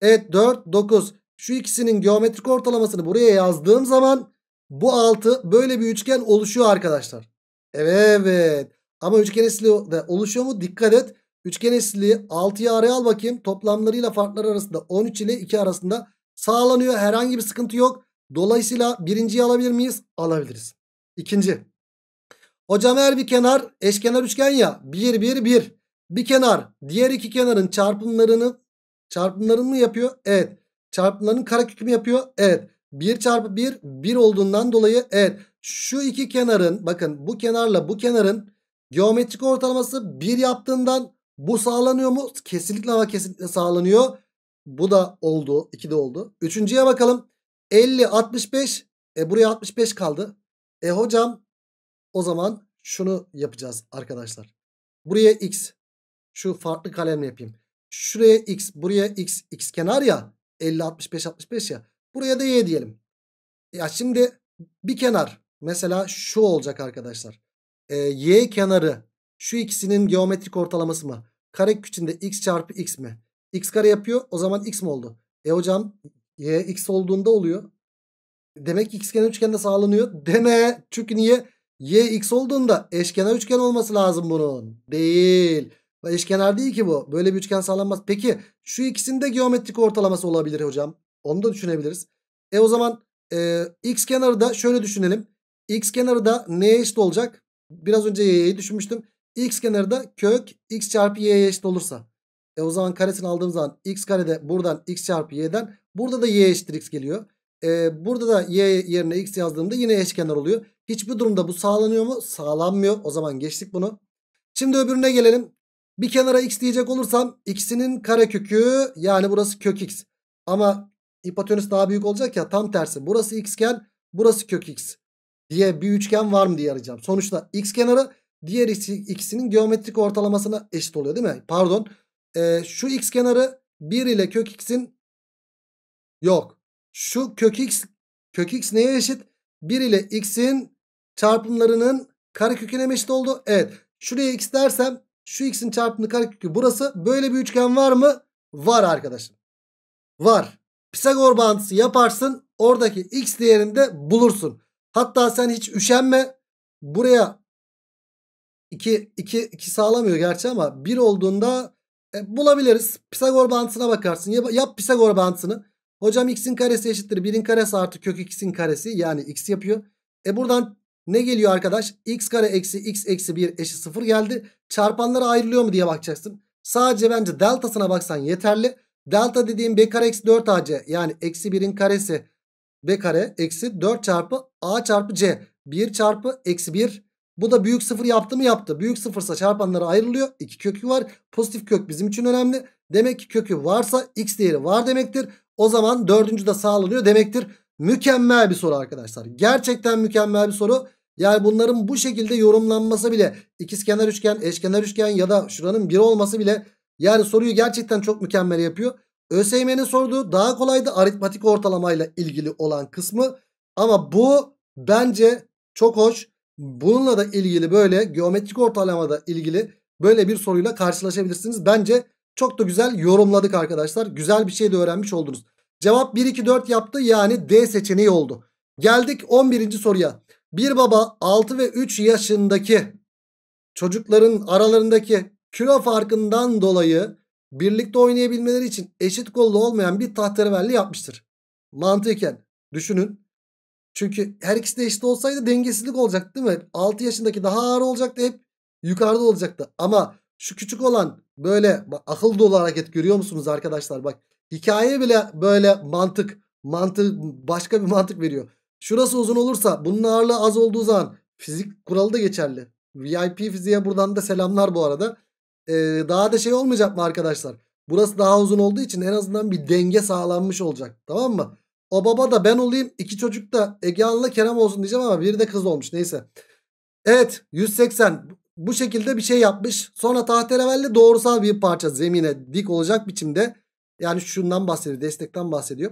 Evet 4 9. Şu ikisinin geometrik ortalamasını buraya yazdığım zaman bu 6 böyle bir üçgen oluşuyor arkadaşlar. Evet. Ama üçgen eşitliği de oluşuyor mu? Dikkat et. Üçgen eşitliği 6'yı araya al bakayım. Toplamlarıyla farklar arasında 13 ile 2 arasında sağlanıyor. Herhangi bir sıkıntı yok. Dolayısıyla birinciyi alabilir miyiz? Alabiliriz. İkinci. Hocam her bir kenar eşkenar üçgen ya. 1 1 1. Bir kenar diğer iki kenarın çarpımlarını çarpımlarını mı yapıyor? Evet. Çarpımlarının karekökü mü yapıyor? Evet. 1 çarpı 1 1 olduğundan dolayı evet. Şu iki kenarın bakın bu kenarla bu kenarın geometrik ortalaması 1 yaptığından bu sağlanıyor mu? Kesinlikle ama kesinlikle sağlanıyor. Bu da oldu. 2 de oldu. Üçüncüye bakalım. 50, 65. E buraya 65 kaldı. E hocam o zaman şunu yapacağız arkadaşlar. Buraya x. Şu farklı kalemle yapayım. Şuraya x, buraya x, x kenar ya. 50, 65, 65 ya. Buraya da y diyelim. Ya şimdi bir kenar mesela şu olacak arkadaşlar. E, y kenarı şu ikisinin geometrik ortalaması mı? Karekök içinde x çarpı x mi? X kare yapıyor. O zaman X mi oldu? E hocam y X olduğunda oluyor. Demek ki xgen üçgende sağlanıyor. Deme. Çünkü niye? Y X olduğunda eşkenar üçgen olması lazım bunun. Değil. Eşkenar değil ki bu. Böyle bir üçgen sağlanmaz. Peki şu ikisinin de geometrik ortalaması olabilir hocam. Onu da düşünebiliriz. E o zaman e, x kenarı da şöyle düşünelim. X kenarı da neye eşit olacak? Biraz önce y'yi düşünmüştüm. X kenarı da kök x çarpı y'ye eşit olursa. E o zaman karesini aldığım zaman x karede buradan x çarpı y'den burada da y eşittir x geliyor. E, burada da y yerine x yazdığımda yine eşkenar oluyor. Hiçbir durumda bu sağlanıyor mu? Sağlanmıyor. O zaman geçtik bunu. Şimdi öbürüne gelelim. Bir kenara x diyecek olursam x'inin karekökü yani burası kök x. Ama hipotenüs daha büyük olacak ya tam tersi. Burası x iken burası kök x diye bir üçgen var mı diye arayacağım. Sonuçta x kenarı diğer ikisinin geometrik ortalamasına eşit oluyor değil mi? Pardon e, şu x kenarı 1 ile kök x'in yok. Şu kök x kök x neye eşit? 1 ile x'in çarpımlarının kareköküne eşit oldu? Evet. Şuraya x dersem şu x'in çarpımının karekökü burası. Böyle bir üçgen var mı? Var arkadaşım. Var. Pisagor bağıntısı yaparsın. Oradaki x değerini de bulursun. Hatta sen hiç üşenme. Buraya 2 2 2 sağlamıyor gerçi ama 1 olduğunda e, bulabiliriz. Pisagor bağıntısına bakarsın. Yap, yap Pisagor bağıntısını. Hocam x'in karesi eşittir 1'in karesi artı kök x'in karesi yani x yapıyor. E buradan ne geliyor arkadaş? x kare eksi x eksi 1 eşit 0 geldi. Çarpanlara ayrılıyor mu diye bakacaksın. Sadece bence deltasına baksan yeterli. Delta dediğim b kare eksi 4 ac yani eksi 1'in karesi b kare eksi 4 çarpı a çarpı c. 1 çarpı eksi 1 bu da büyük sıfır yaptı mı yaptı. Büyük sıfırsa çarpanlara ayrılıyor. İki kökü var. Pozitif kök bizim için önemli. Demek ki kökü varsa x değeri var demektir. O zaman dördüncü de sağlanıyor demektir. Mükemmel bir soru arkadaşlar. Gerçekten mükemmel bir soru. Yani bunların bu şekilde yorumlanması bile ikizkenar üçgen, eşkenar üçgen ya da şuranın bir olması bile yani soruyu gerçekten çok mükemmel yapıyor. ÖSYM'nin sorduğu daha kolaydı aritmatik ortalamayla ilgili olan kısmı. Ama bu bence çok hoş bununla da ilgili böyle geometrik ortalamada ilgili böyle bir soruyla karşılaşabilirsiniz. Bence çok da güzel yorumladık arkadaşlar. Güzel bir şey de öğrenmiş oldunuz. Cevap 1 2 4 yaptı yani D seçeneği oldu. Geldik 11. soruya. Bir baba 6 ve 3 yaşındaki çocukların aralarındaki kilo farkından dolayı birlikte oynayabilmeleri için eşit kollu olmayan bir tahterevalli yapmıştır. Mantıken düşünün çünkü her ikisi de eşit olsaydı dengesizlik olacaktı değil mi? 6 yaşındaki daha ağır olacaktı hep yukarıda olacaktı. Ama şu küçük olan böyle bak, akıl dolu hareket görüyor musunuz arkadaşlar? Bak hikaye bile böyle mantık mantık başka bir mantık veriyor. Şurası uzun olursa bunun ağırlığı az olduğu zaman fizik kuralı da geçerli. VIP fiziğe buradan da selamlar bu arada. Ee, daha da şey olmayacak mı arkadaşlar? Burası daha uzun olduğu için en azından bir denge sağlanmış olacak. Tamam mı? O baba da ben olayım. iki çocuk da Egehan'la Kerem olsun diyeceğim ama biri de kız olmuş. Neyse. Evet 180 bu şekilde bir şey yapmış. Sonra tahterevelli doğrusal bir parça zemine dik olacak biçimde. Yani şundan bahsediyor. Destekten bahsediyor.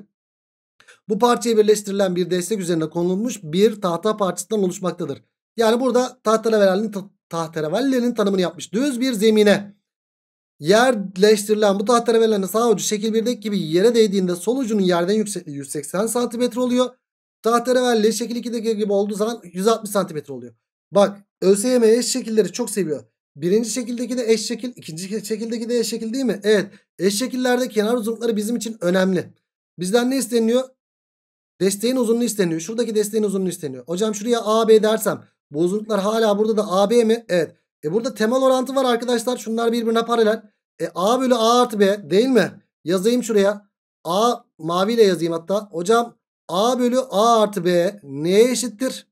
Bu parçaya birleştirilen bir destek üzerine konulmuş bir tahta parçasından oluşmaktadır. Yani burada tahtelevellerin, tahterevellerin tanımını yapmış. Düz bir zemine yerleştirilen bu tahtlara verilen sağ ucu şekil 1'deki gibi yere değdiğinde sol ucunun yerden yüksekliği 180 cm oluyor. Tahtara verildiği şekil 2'deki gibi olduğu zaman 160 cm oluyor. Bak ÖSYM eş şekilleri çok seviyor. Birinci şekildeki de eş şekil, ikinci şekildeki de eş şekil değil mi? Evet. Eş şekillerde kenar uzunlukları bizim için önemli. Bizden ne isteniyor? Desteğin uzunluğu isteniyor. Şuradaki desteğin uzunluğu isteniyor. Hocam şuraya AB dersem bu uzunluklar hala burada da AB mi? Evet. E burada temel orantı var arkadaşlar. Şunlar birbirine paralel. E A bölü A artı B değil mi? Yazayım şuraya. A maviyle yazayım hatta. Hocam A bölü A artı B neye eşittir?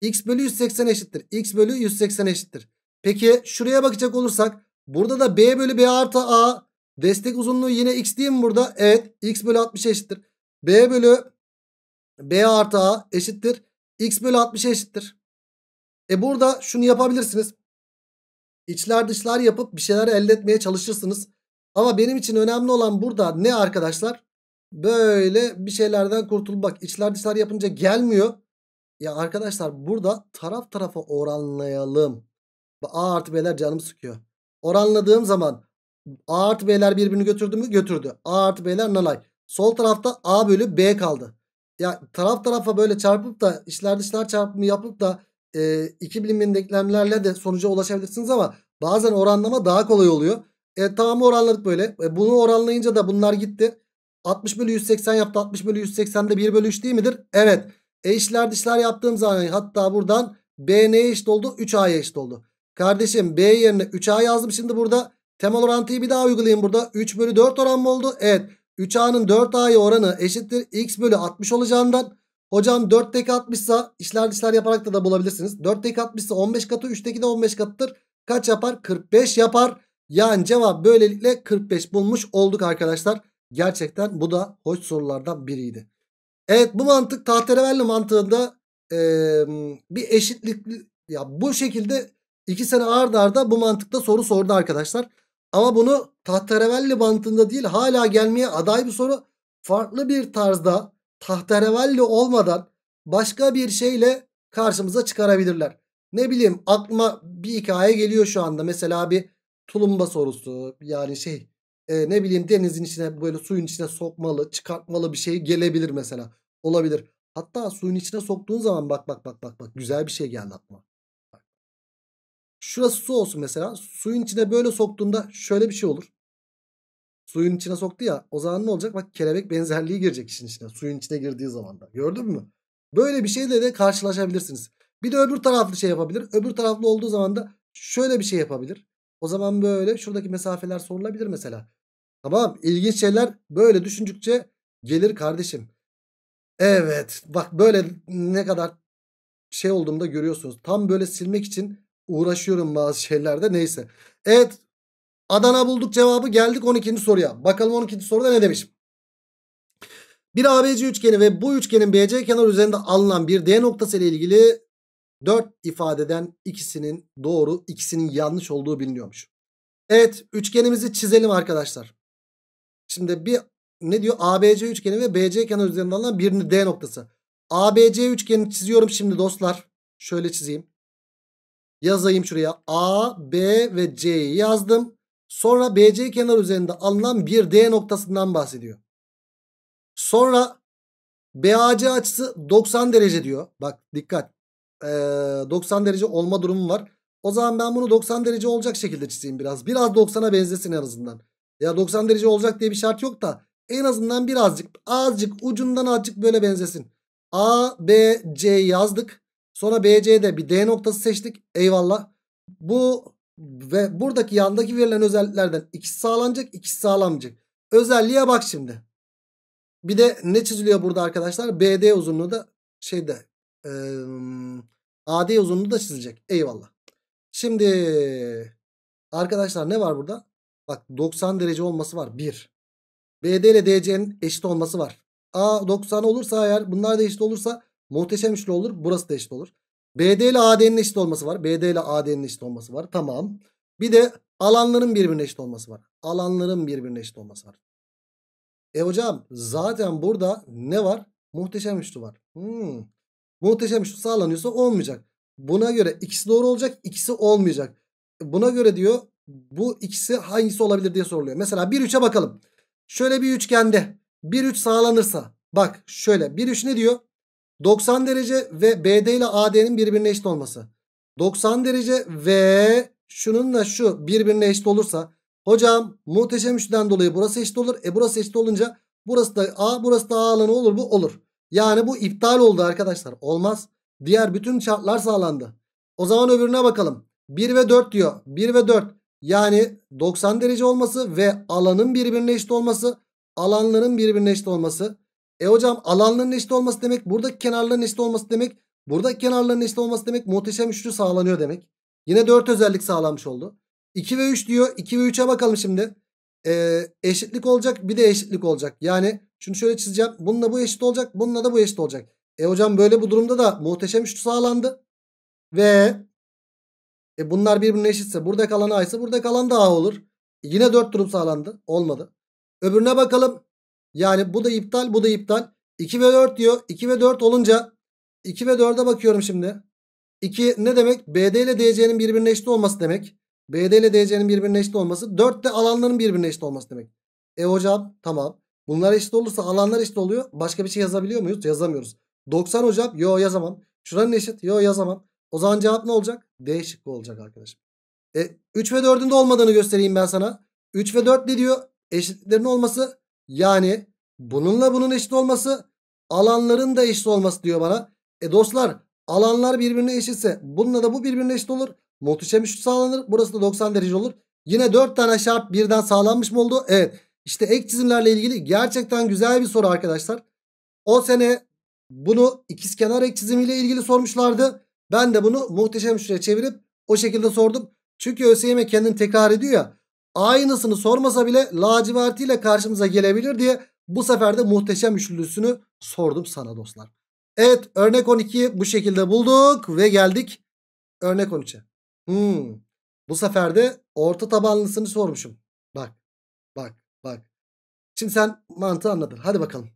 X bölü 180 eşittir. X bölü 180 eşittir. Peki şuraya bakacak olursak. Burada da B bölü B artı A. Destek uzunluğu yine X değil mi burada? Evet. X bölü 60 eşittir. B bölü B artı A eşittir. X bölü 60 eşittir. E burada şunu yapabilirsiniz. İçler dışlar yapıp bir şeyler elde etmeye çalışırsınız. Ama benim için önemli olan burada ne arkadaşlar? Böyle bir şeylerden kurtulmak. İçler dışlar yapınca gelmiyor. Ya arkadaşlar burada taraf tarafa oranlayalım. A artı B'ler canım sıkıyor. Oranladığım zaman A artı B'ler birbirini götürdü mü? Götürdü. A artı B'ler nanay. Sol tarafta A bölü B kaldı. Ya taraf tarafa böyle çarpıp da içler dışlar çarpımı yapıp da e, 2000 bin denklemlerle de sonuca ulaşabilirsiniz ama bazen oranlama daha kolay oluyor. E, tamam oranladık böyle. E, bunu oranlayınca da bunlar gitti. 60 bölü 180 yaptı. 60 bölü 180 de 1 bölü 3 değil midir? Evet. E işler dişler yaptığım zaman hatta buradan B neye eşit oldu? 3A'ya eşit oldu. Kardeşim B yerine 3A yazdım şimdi burada. Temel orantıyı bir daha uygulayayım burada. 3 bölü 4 oran mı oldu? Evet. 3A'nın 4A'ya oranı eşittir. X bölü 60 olacağından Hocam 4 tek 60 ise işler dışlar yaparak da, da bulabilirsiniz. 4 tek 60 ise 15 katı 3 teki de 15 katıdır. Kaç yapar? 45 yapar. Yani cevap böylelikle 45 bulmuş olduk arkadaşlar. Gerçekten bu da hoş sorulardan biriydi. Evet bu mantık tahterevelli mantığında e, bir eşitlik ya bu şekilde iki sene ardarda arda bu mantıkta soru sordu arkadaşlar. Ama bunu tahterevelli mantığında değil hala gelmeye aday bir soru farklı bir tarzda tahterevalli olmadan başka bir şeyle karşımıza çıkarabilirler. Ne bileyim aklıma bir hikaye geliyor şu anda. Mesela bir tulumba sorusu yani şey e, ne bileyim denizin içine böyle suyun içine sokmalı çıkartmalı bir şey gelebilir mesela. Olabilir. Hatta suyun içine soktuğun zaman bak bak bak bak bak güzel bir şey geldi aklıma. Şurası su olsun mesela. Suyun içine böyle soktuğunda şöyle bir şey olur. Suyun içine soktu ya. O zaman ne olacak? Bak kelebek benzerliği girecek işin içine. Suyun içine girdiği zaman da. Gördün mü? Böyle bir şeyle de karşılaşabilirsiniz. Bir de öbür taraflı şey yapabilir. Öbür taraflı olduğu zaman da şöyle bir şey yapabilir. O zaman böyle şuradaki mesafeler sorulabilir mesela. Tamam ilginç şeyler böyle düşündükçe gelir kardeşim. Evet bak böyle ne kadar şey olduğumda görüyorsunuz. Tam böyle silmek için uğraşıyorum bazı şeylerde neyse. Evet Adana bulduk cevabı geldik 12. soruya. Bakalım 12. soruda ne demişim. Bir ABC üçgeni ve bu üçgenin BC kenar üzerinde alınan bir D noktası ile ilgili 4 ifadeden ikisinin doğru ikisinin yanlış olduğu biliniyormuş. Evet üçgenimizi çizelim arkadaşlar. Şimdi bir ne diyor ABC üçgeni ve BC kenar üzerinde alınan birini D noktası. ABC üçgenini çiziyorum şimdi dostlar. Şöyle çizeyim. Yazayım şuraya A, B ve C'yi yazdım. Sonra BC kenar üzerinde alınan bir D noktasından bahsediyor. Sonra BAC açısı 90 derece diyor. Bak dikkat. Ee, 90 derece olma durumu var. O zaman ben bunu 90 derece olacak şekilde çizeyim biraz. Biraz 90'a benzesin en azından. Ya 90 derece olacak diye bir şart yok da en azından birazcık azıcık ucundan azıcık böyle benzesin. A, B, C yazdık. Sonra BC'de bir D noktası seçtik. Eyvallah. Bu ve buradaki yandaki verilen özelliklerden ikisi sağlanacak ikisi sağlanmayacak. Özelliğe bak şimdi. Bir de ne çiziliyor burada arkadaşlar? BD uzunluğu da şeyde e, AD uzunluğu da çizecek. Eyvallah. Şimdi arkadaşlar ne var burada? Bak 90 derece olması var. 1. BD ile DC'nin eşit olması var. A 90 olursa eğer bunlar da eşit olursa muhteşem üçlü olur. Burası da eşit olur. BD ile AD'nin eşit olması var. BD ile AD'nin eşit olması var. Tamam. Bir de alanların birbirine eşit olması var. Alanların birbirine eşit olması var. E hocam zaten burada ne var? Muhteşem üçlü var. Hmm. Muhteşem üçlü sağlanıyorsa olmayacak. Buna göre ikisi doğru olacak ikisi olmayacak. Buna göre diyor bu ikisi hangisi olabilir diye soruluyor. Mesela bir üçe bakalım. Şöyle bir üçgende bir üç sağlanırsa bak şöyle bir üç ne diyor? 90 derece ve BD ile AD'nin birbirine eşit olması. 90 derece ve şununla şu birbirine eşit olursa hocam muhteşem üçlüden dolayı burası eşit olur. E burası eşit olunca burası da A burası da A alanı olur bu Olur. Yani bu iptal oldu arkadaşlar. Olmaz. Diğer bütün şartlar sağlandı. O zaman öbürüne bakalım. 1 ve 4 diyor. 1 ve 4 yani 90 derece olması ve alanın birbirine eşit olması alanların birbirine eşit olması. E hocam alanların eşit olması demek buradaki kenarların eşit olması demek. Buradaki kenarların eşit olması demek muhteşem üçlü sağlanıyor demek. Yine 4 özellik sağlanmış oldu. 2 ve 3 diyor. 2 ve 3'e bakalım şimdi. Ee, eşitlik olacak bir de eşitlik olacak. Yani şunu şöyle çizeceğim. Bununla bu eşit olacak. Bununla da bu eşit olacak. E hocam böyle bu durumda da muhteşem üçlü sağlandı. Ve e, bunlar birbirine eşitse buradaki alan A ise buradaki alan da A olur. yine 4 durum sağlandı. Olmadı. Öbürüne bakalım. Yani bu da iptal bu da iptal. 2 ve 4 diyor. 2 ve 4 olunca 2 ve 4'e bakıyorum şimdi. 2 ne demek? BD ile DC'nin birbirine eşit olması demek. BD ile DC'nin birbirine eşit olması. 4 de alanların birbirine eşit olması demek. E hocam tamam. Bunlar eşit olursa alanlar eşit oluyor. Başka bir şey yazabiliyor muyuz? Yazamıyoruz. 90 hocam. Yo yazamam. Şuranın eşit. Yo yazamam. O zaman cevap ne olacak? D şıkkı olacak arkadaşım. E, 3 ve 4'ün de olmadığını göstereyim ben sana. 3 ve 4 ne diyor? Eşitlerin olması yani bununla bunun eşit olması alanların da eşit olması diyor bana. E dostlar alanlar birbirine eşitse bununla da bu birbirine eşit olur. Muhteşem üçlü sağlanır. Burası da 90 derece olur. Yine 4 tane şart birden sağlanmış mı oldu? Evet. İşte ek çizimlerle ilgili gerçekten güzel bir soru arkadaşlar. O sene bunu ikizkenar ek çizimiyle ilgili sormuşlardı. Ben de bunu muhteşem üçlüye çevirip o şekilde sordum. Çünkü ÖSYM kendini tekrar ediyor ya aynısını sormasa bile lacivertiyle karşımıza gelebilir diye bu sefer de muhteşem üçlüsünü sordum sana dostlar. Evet örnek 12'yi bu şekilde bulduk ve geldik örnek 13'e. Hmm. Bu sefer de orta tabanlısını sormuşum. Bak bak bak. Şimdi sen mantığı anladın. Hadi bakalım.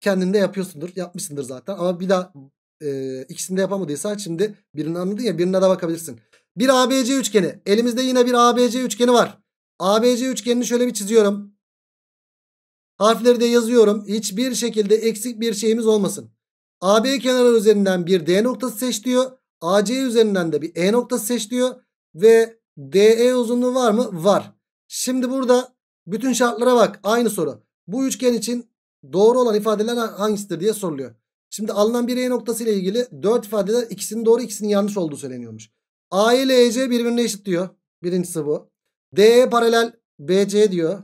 Kendin de yapıyorsundur. Yapmışsındır zaten. Ama bir daha e, ikisini de yapamadıysan şimdi birini anladın ya birine de bakabilirsin. Bir ABC üçgeni. Elimizde yine bir ABC üçgeni var. ABC üçgenini şöyle bir çiziyorum. Harfleri de yazıyorum. Hiçbir şekilde eksik bir şeyimiz olmasın. AB kenarı üzerinden bir D noktası seç diyor. AC üzerinden de bir E noktası seç diyor. Ve DE uzunluğu var mı? Var. Şimdi burada bütün şartlara bak. Aynı soru. Bu üçgen için doğru olan ifadeler hangisidir diye soruluyor. Şimdi alınan bir E noktası ile ilgili 4 ifadeler ikisinin doğru ikisinin yanlış olduğu söyleniyormuş. A ile EC birbirine eşit diyor. Birincisi bu. DE paralel BC diyor.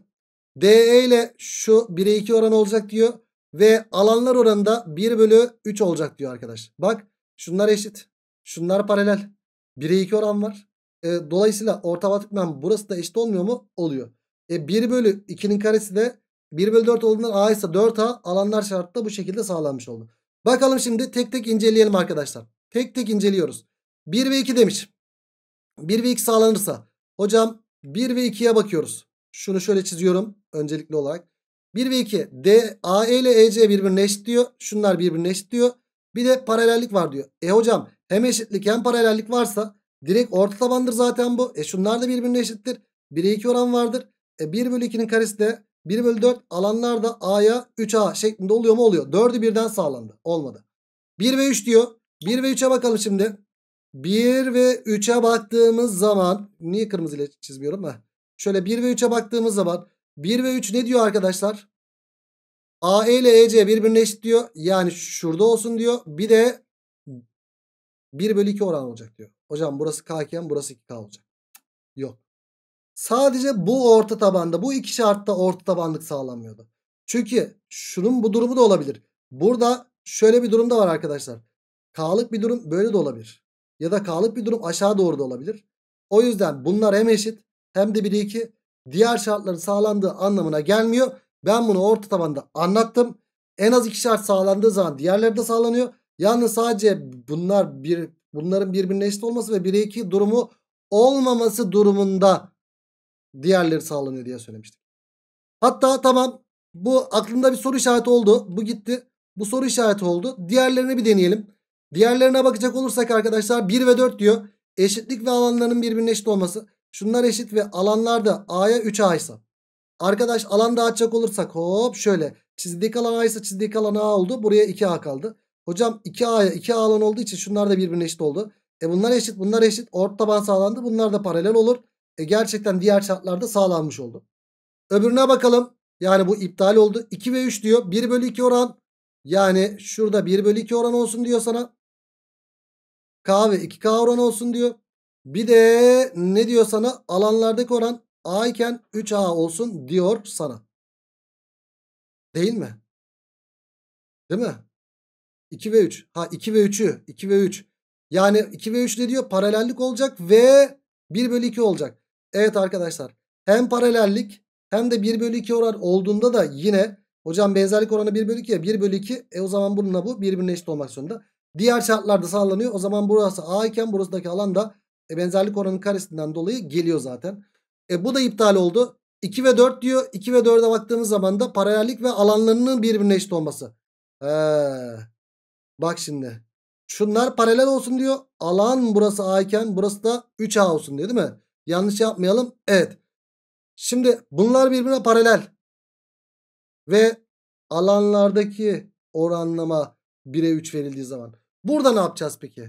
DE ile şu 1'e 2 oran olacak diyor. Ve alanlar oranı da 1 bölü 3 olacak diyor arkadaş. Bak şunlar eşit. Şunlar paralel. 1'e 2 oran var. E, dolayısıyla ortamatlıkmen burası da eşit olmuyor mu? Oluyor. E, 1 bölü 2'nin karesi de 1 bölü 4 olduğundan A ise 4A alanlar şartı da bu şekilde sağlanmış oldu. Bakalım şimdi tek tek inceleyelim arkadaşlar. Tek tek inceliyoruz. 1 ve 2 demiş. 1 ve 2 sağlanırsa. Hocam 1 ve 2'ye bakıyoruz. Şunu şöyle çiziyorum öncelikli olarak. 1 ve 2 D, AE ile EC birbirine eşit diyor. Şunlar birbirine eşit diyor. Bir de paralellik var diyor. E hocam hem eşitlik hem paralellik varsa direkt orta tabandır zaten bu. E şunlar da birbirine eşittir. 1'e 2 oran vardır. E 1 bölü 2'nin karesi de 1 bölü 4 alanlar da A'ya 3A şeklinde oluyor mu? Oluyor. 4'ü birden sağlandı. Olmadı. 1 ve 3 diyor. 1 ve 3'e bakalım şimdi. 1 ve 3'e baktığımız zaman niye kırmızı ile çizmiyorum ha? Şöyle 1 ve 3'e baktığımız zaman 1 ve 3 ne diyor arkadaşlar? AE ile EC birbirine eşit diyor. Yani şurada olsun diyor. Bir de 1 bölü 2 oran olacak diyor. Hocam burası K iken burası 2K olacak. Yok. Sadece bu orta tabanda bu iki şartta orta tabanlık sağlanmıyordu. Çünkü şunun bu durumu da olabilir. Burada şöyle bir durum da var arkadaşlar. K'lık bir durum böyle de olabilir ya da K'lık bir durum aşağı doğru da olabilir. O yüzden bunlar hem eşit hem de biri iki diğer şartların sağlandığı anlamına gelmiyor. Ben bunu orta tabanda anlattım. En az iki şart sağlandığı zaman diğerleri de sağlanıyor. Yalnız sadece bunlar bir bunların birbirine eşit olması ve biri iki durumu olmaması durumunda diğerleri sağlanıyor diye söylemiştim. Hatta tamam bu aklımda bir soru işareti oldu. Bu gitti. Bu soru işareti oldu. Diğerlerini bir deneyelim. Diğerlerine bakacak olursak arkadaşlar 1 ve 4 diyor. Eşitlik ve alanların birbirine eşit olması. Şunlar eşit ve alanlar da A'ya 3A ise. Arkadaş alan dağıtacak olursak hop şöyle. Çizdik alan A ise çizdik alan A oldu. Buraya 2A kaldı. Hocam 2A'ya 2A alan olduğu için şunlar da birbirine eşit oldu. E bunlar eşit bunlar eşit. Ort taban sağlandı. Bunlar da paralel olur. E gerçekten diğer şartlarda sağlanmış oldu. Öbürüne bakalım. Yani bu iptal oldu. 2 ve 3 diyor. 1 bölü 2 oran. Yani şurada 1 bölü 2 oran olsun diyor sana. Kahve ve 2K oran olsun diyor. Bir de ne diyor sana? Alanlardaki oran A iken 3A olsun diyor sana. Değil mi? Değil mi? 2 ve 3. Ha 2 ve 3'ü. 2 ve 3. Yani 2 ve 3 ne diyor? Paralellik olacak ve 1 bölü 2 olacak. Evet arkadaşlar. Hem paralellik hem de 1 bölü 2 oran olduğunda da yine hocam benzerlik oranı 1 bölü 2 ya 1 bölü 2. E o zaman bununla bu birbirine eşit olmak zorunda. Diğer şartlarda sağlanıyor. O zaman burası A iken burasındaki alan da e, benzerlik oranının karesinden dolayı geliyor zaten. E, bu da iptal oldu. 2 ve 4 diyor. 2 ve 4'e baktığımız zaman da paralellik ve alanlarının birbirine eşit olması. Ee, bak şimdi. Şunlar paralel olsun diyor. Alan burası A iken burası da 3A olsun diyor değil mi? Yanlış yapmayalım. Evet. Şimdi bunlar birbirine paralel. Ve alanlardaki oranlama 1'e 3 verildiği zaman. Burada ne yapacağız peki?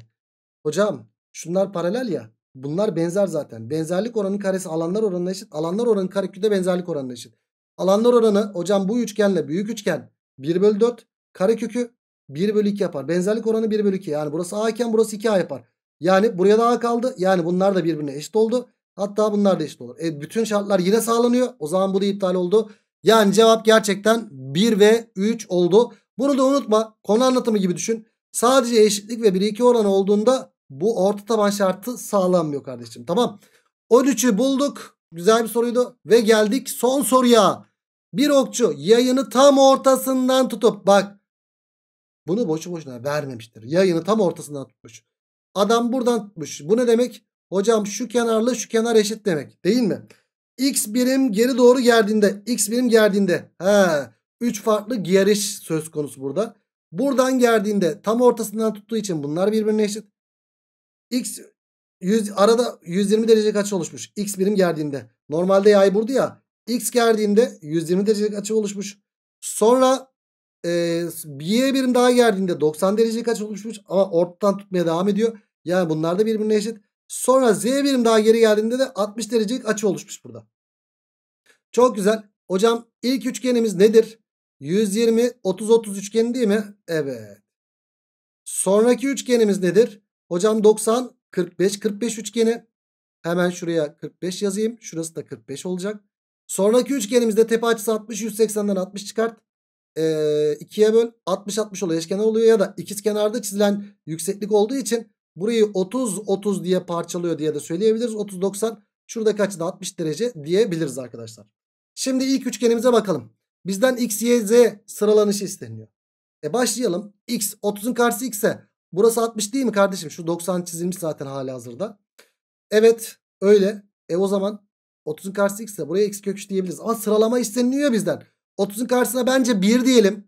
Hocam şunlar paralel ya. Bunlar benzer zaten. Benzerlik oranı karesi alanlar oranına eşit. Alanlar oranı karekü de benzerlik oranına eşit. Alanlar oranı hocam bu üçgenle büyük üçgen 1 bölü 4 karekökü 1 bölü 2 yapar. Benzerlik oranı 1 bölü 2. Yani burası A iken burası 2A yapar. Yani buraya da A kaldı. Yani bunlar da birbirine eşit oldu. Hatta bunlar da eşit olur. E, bütün şartlar yine sağlanıyor. O zaman bu da iptal oldu. Yani cevap gerçekten 1 ve 3 oldu. Bunu da unutma. Konu anlatımı gibi düşün. Sadece eşitlik ve 1-2 oranı olduğunda bu orta taban şartı sağlanmıyor kardeşim. Tamam. 13'ü bulduk. Güzel bir soruydu. Ve geldik son soruya. Bir okçu yayını tam ortasından tutup bak bunu boşu boşuna vermemiştir. Yayını tam ortasından tutmuş. Adam buradan tutmuş. Bu ne demek? Hocam şu kenarla şu kenar eşit demek. Değil mi? X birim geri doğru geldiğinde. X birim geldiğinde. He. 3 farklı geriş söz konusu burada. Buradan geldiğinde tam ortasından tuttuğu için bunlar birbirine eşit. X 100, arada 120 derecelik açı oluşmuş. X birim geldiğinde. Normalde yay burdu ya. X geldiğinde 120 derecelik açı oluşmuş. Sonra e, Y birim daha geldiğinde 90 derecelik açı oluşmuş. Ama ortadan tutmaya devam ediyor. Yani bunlar da birbirine eşit. Sonra Z birim daha geri geldiğinde de 60 derecelik açı oluşmuş burada. Çok güzel. Hocam ilk üçgenimiz nedir? 120 30 30 üçgeni değil mi? Evet. Sonraki üçgenimiz nedir? Hocam 90 45 45 üçgeni. Hemen şuraya 45 yazayım. Şurası da 45 olacak. Sonraki üçgenimizde tepe açısı 60 180'den 60 çıkart. Ee, böl 60 60 oluyor eşkenar oluyor ya da ikiz kenarda çizilen yükseklik olduğu için burayı 30 30 diye parçalıyor diye de söyleyebiliriz. 30 90 şuradaki açıda 60 derece diyebiliriz arkadaşlar. Şimdi ilk üçgenimize bakalım. Bizden x, y, z sıralanışı isteniyor. E başlayalım. x 30'un karşısı x ise burası 60 değil mi kardeşim? Şu 90 çizilmiş zaten hala hazırda. Evet öyle. E o zaman 30'un karşısı x ise buraya x kök 3 diyebiliriz. Ama sıralama isteniliyor bizden. 30'un karşısına bence 1 diyelim.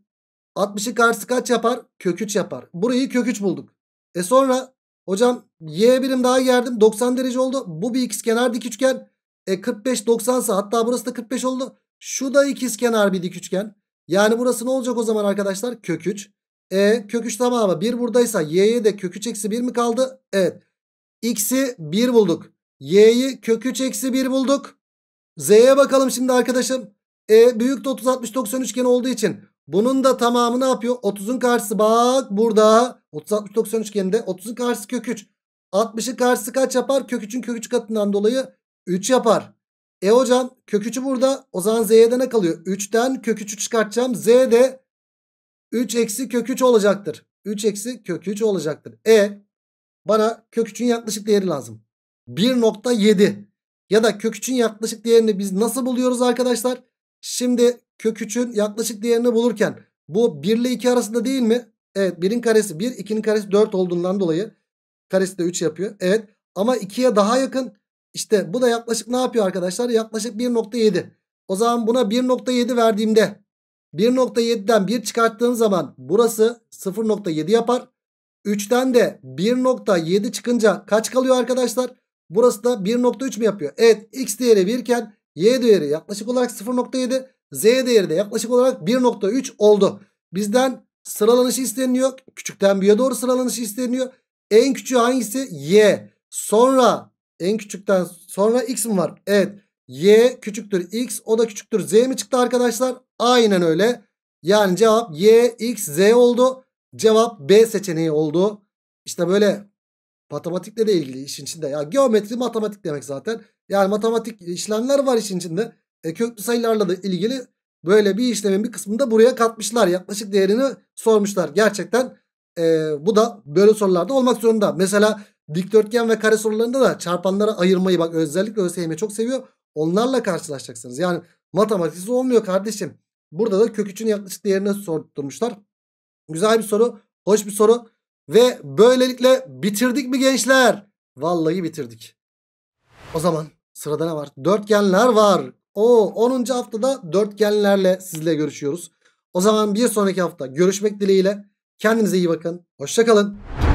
60'ın karşısı kaç yapar? Kök 3 yapar. Burayı kök 3 bulduk. E sonra hocam y birim daha gerdim. 90 derece oldu. Bu bir x kenar dik üçgen. E 45 90 ise hatta burası da 45 oldu. Şu da ikizkenar bir dik üçgen. Yani burası ne olacak o zaman arkadaşlar? Kök 3. E kök 3 tamamı 1 buradaysa y'ye de kök 3 eksi 1 mi kaldı? Evet. X'i 1 bulduk. Y'yi kök 3 eksi 1 bulduk. Z'ye bakalım şimdi arkadaşım. E büyük de 30 60 90 üçgeni olduğu için bunun da tamamı ne yapıyor? 30'un karşısı bak burada. 30 60 90 üçgeninde 30'un karşısı kök 3. 60'ın karşısı kaç yapar? Kök 3'ün kök 3 katından dolayı 3 yapar. E hocam kök 3'ü burada. O zaman z'de ne kalıyor? 3'ten kök 3'ü çıkartacağım. Z'de 3 eksi kök 3 olacaktır. 3 eksi kök 3 olacaktır. E bana kök 3'ün yaklaşık değeri lazım. 1.7 ya da kök 3'ün yaklaşık değerini biz nasıl buluyoruz arkadaşlar? Şimdi kök 3'ün yaklaşık değerini bulurken bu 1 ile 2 arasında değil mi? Evet 1'in karesi 1, 2'nin karesi 4 olduğundan dolayı karesi de 3 yapıyor. Evet ama 2'ye daha yakın. İşte bu da yaklaşık ne yapıyor arkadaşlar? Yaklaşık 1.7. O zaman buna 1.7 verdiğimde 1.7'den 1 çıkarttığım zaman burası 0.7 yapar. 3'ten de 1.7 çıkınca kaç kalıyor arkadaşlar? Burası da 1.3 mü yapıyor? Evet x değeri 1 iken y değeri yaklaşık olarak 0.7 z değeri de yaklaşık olarak 1.3 oldu. Bizden sıralanışı isteniyor. Küçükten büyüğe doğru sıralanışı isteniyor. En küçüğü hangisi? y. Sonra en küçükten sonra x mi var? Evet. Y küçüktür x o da küçüktür z mi çıktı arkadaşlar? Aynen öyle. Yani cevap y x z oldu. Cevap B seçeneği oldu. İşte böyle matematikle de ilgili işin içinde. Ya geometri matematik demek zaten. Yani matematik işlemler var işin içinde. E, köklü sayılarla da ilgili böyle bir işlemin bir kısmını da buraya katmışlar. Yaklaşık değerini sormuşlar. Gerçekten e, bu da böyle sorularda olmak zorunda. Mesela Dikdörtgen ve kare sorularında da çarpanlara ayırmayı bak özellikle ÖSYM çok seviyor. Onlarla karşılaşacaksınız. Yani matematiksiz olmuyor kardeşim. Burada da kök 3'ün yaklaşık değerini sordurmuşlar Güzel bir soru. Hoş bir soru. Ve böylelikle bitirdik mi gençler? Vallahi bitirdik. O zaman sırada ne var? Dörtgenler var. O 10. haftada dörtgenlerle sizle görüşüyoruz. O zaman bir sonraki hafta görüşmek dileğiyle. Kendinize iyi bakın. Hoşçakalın.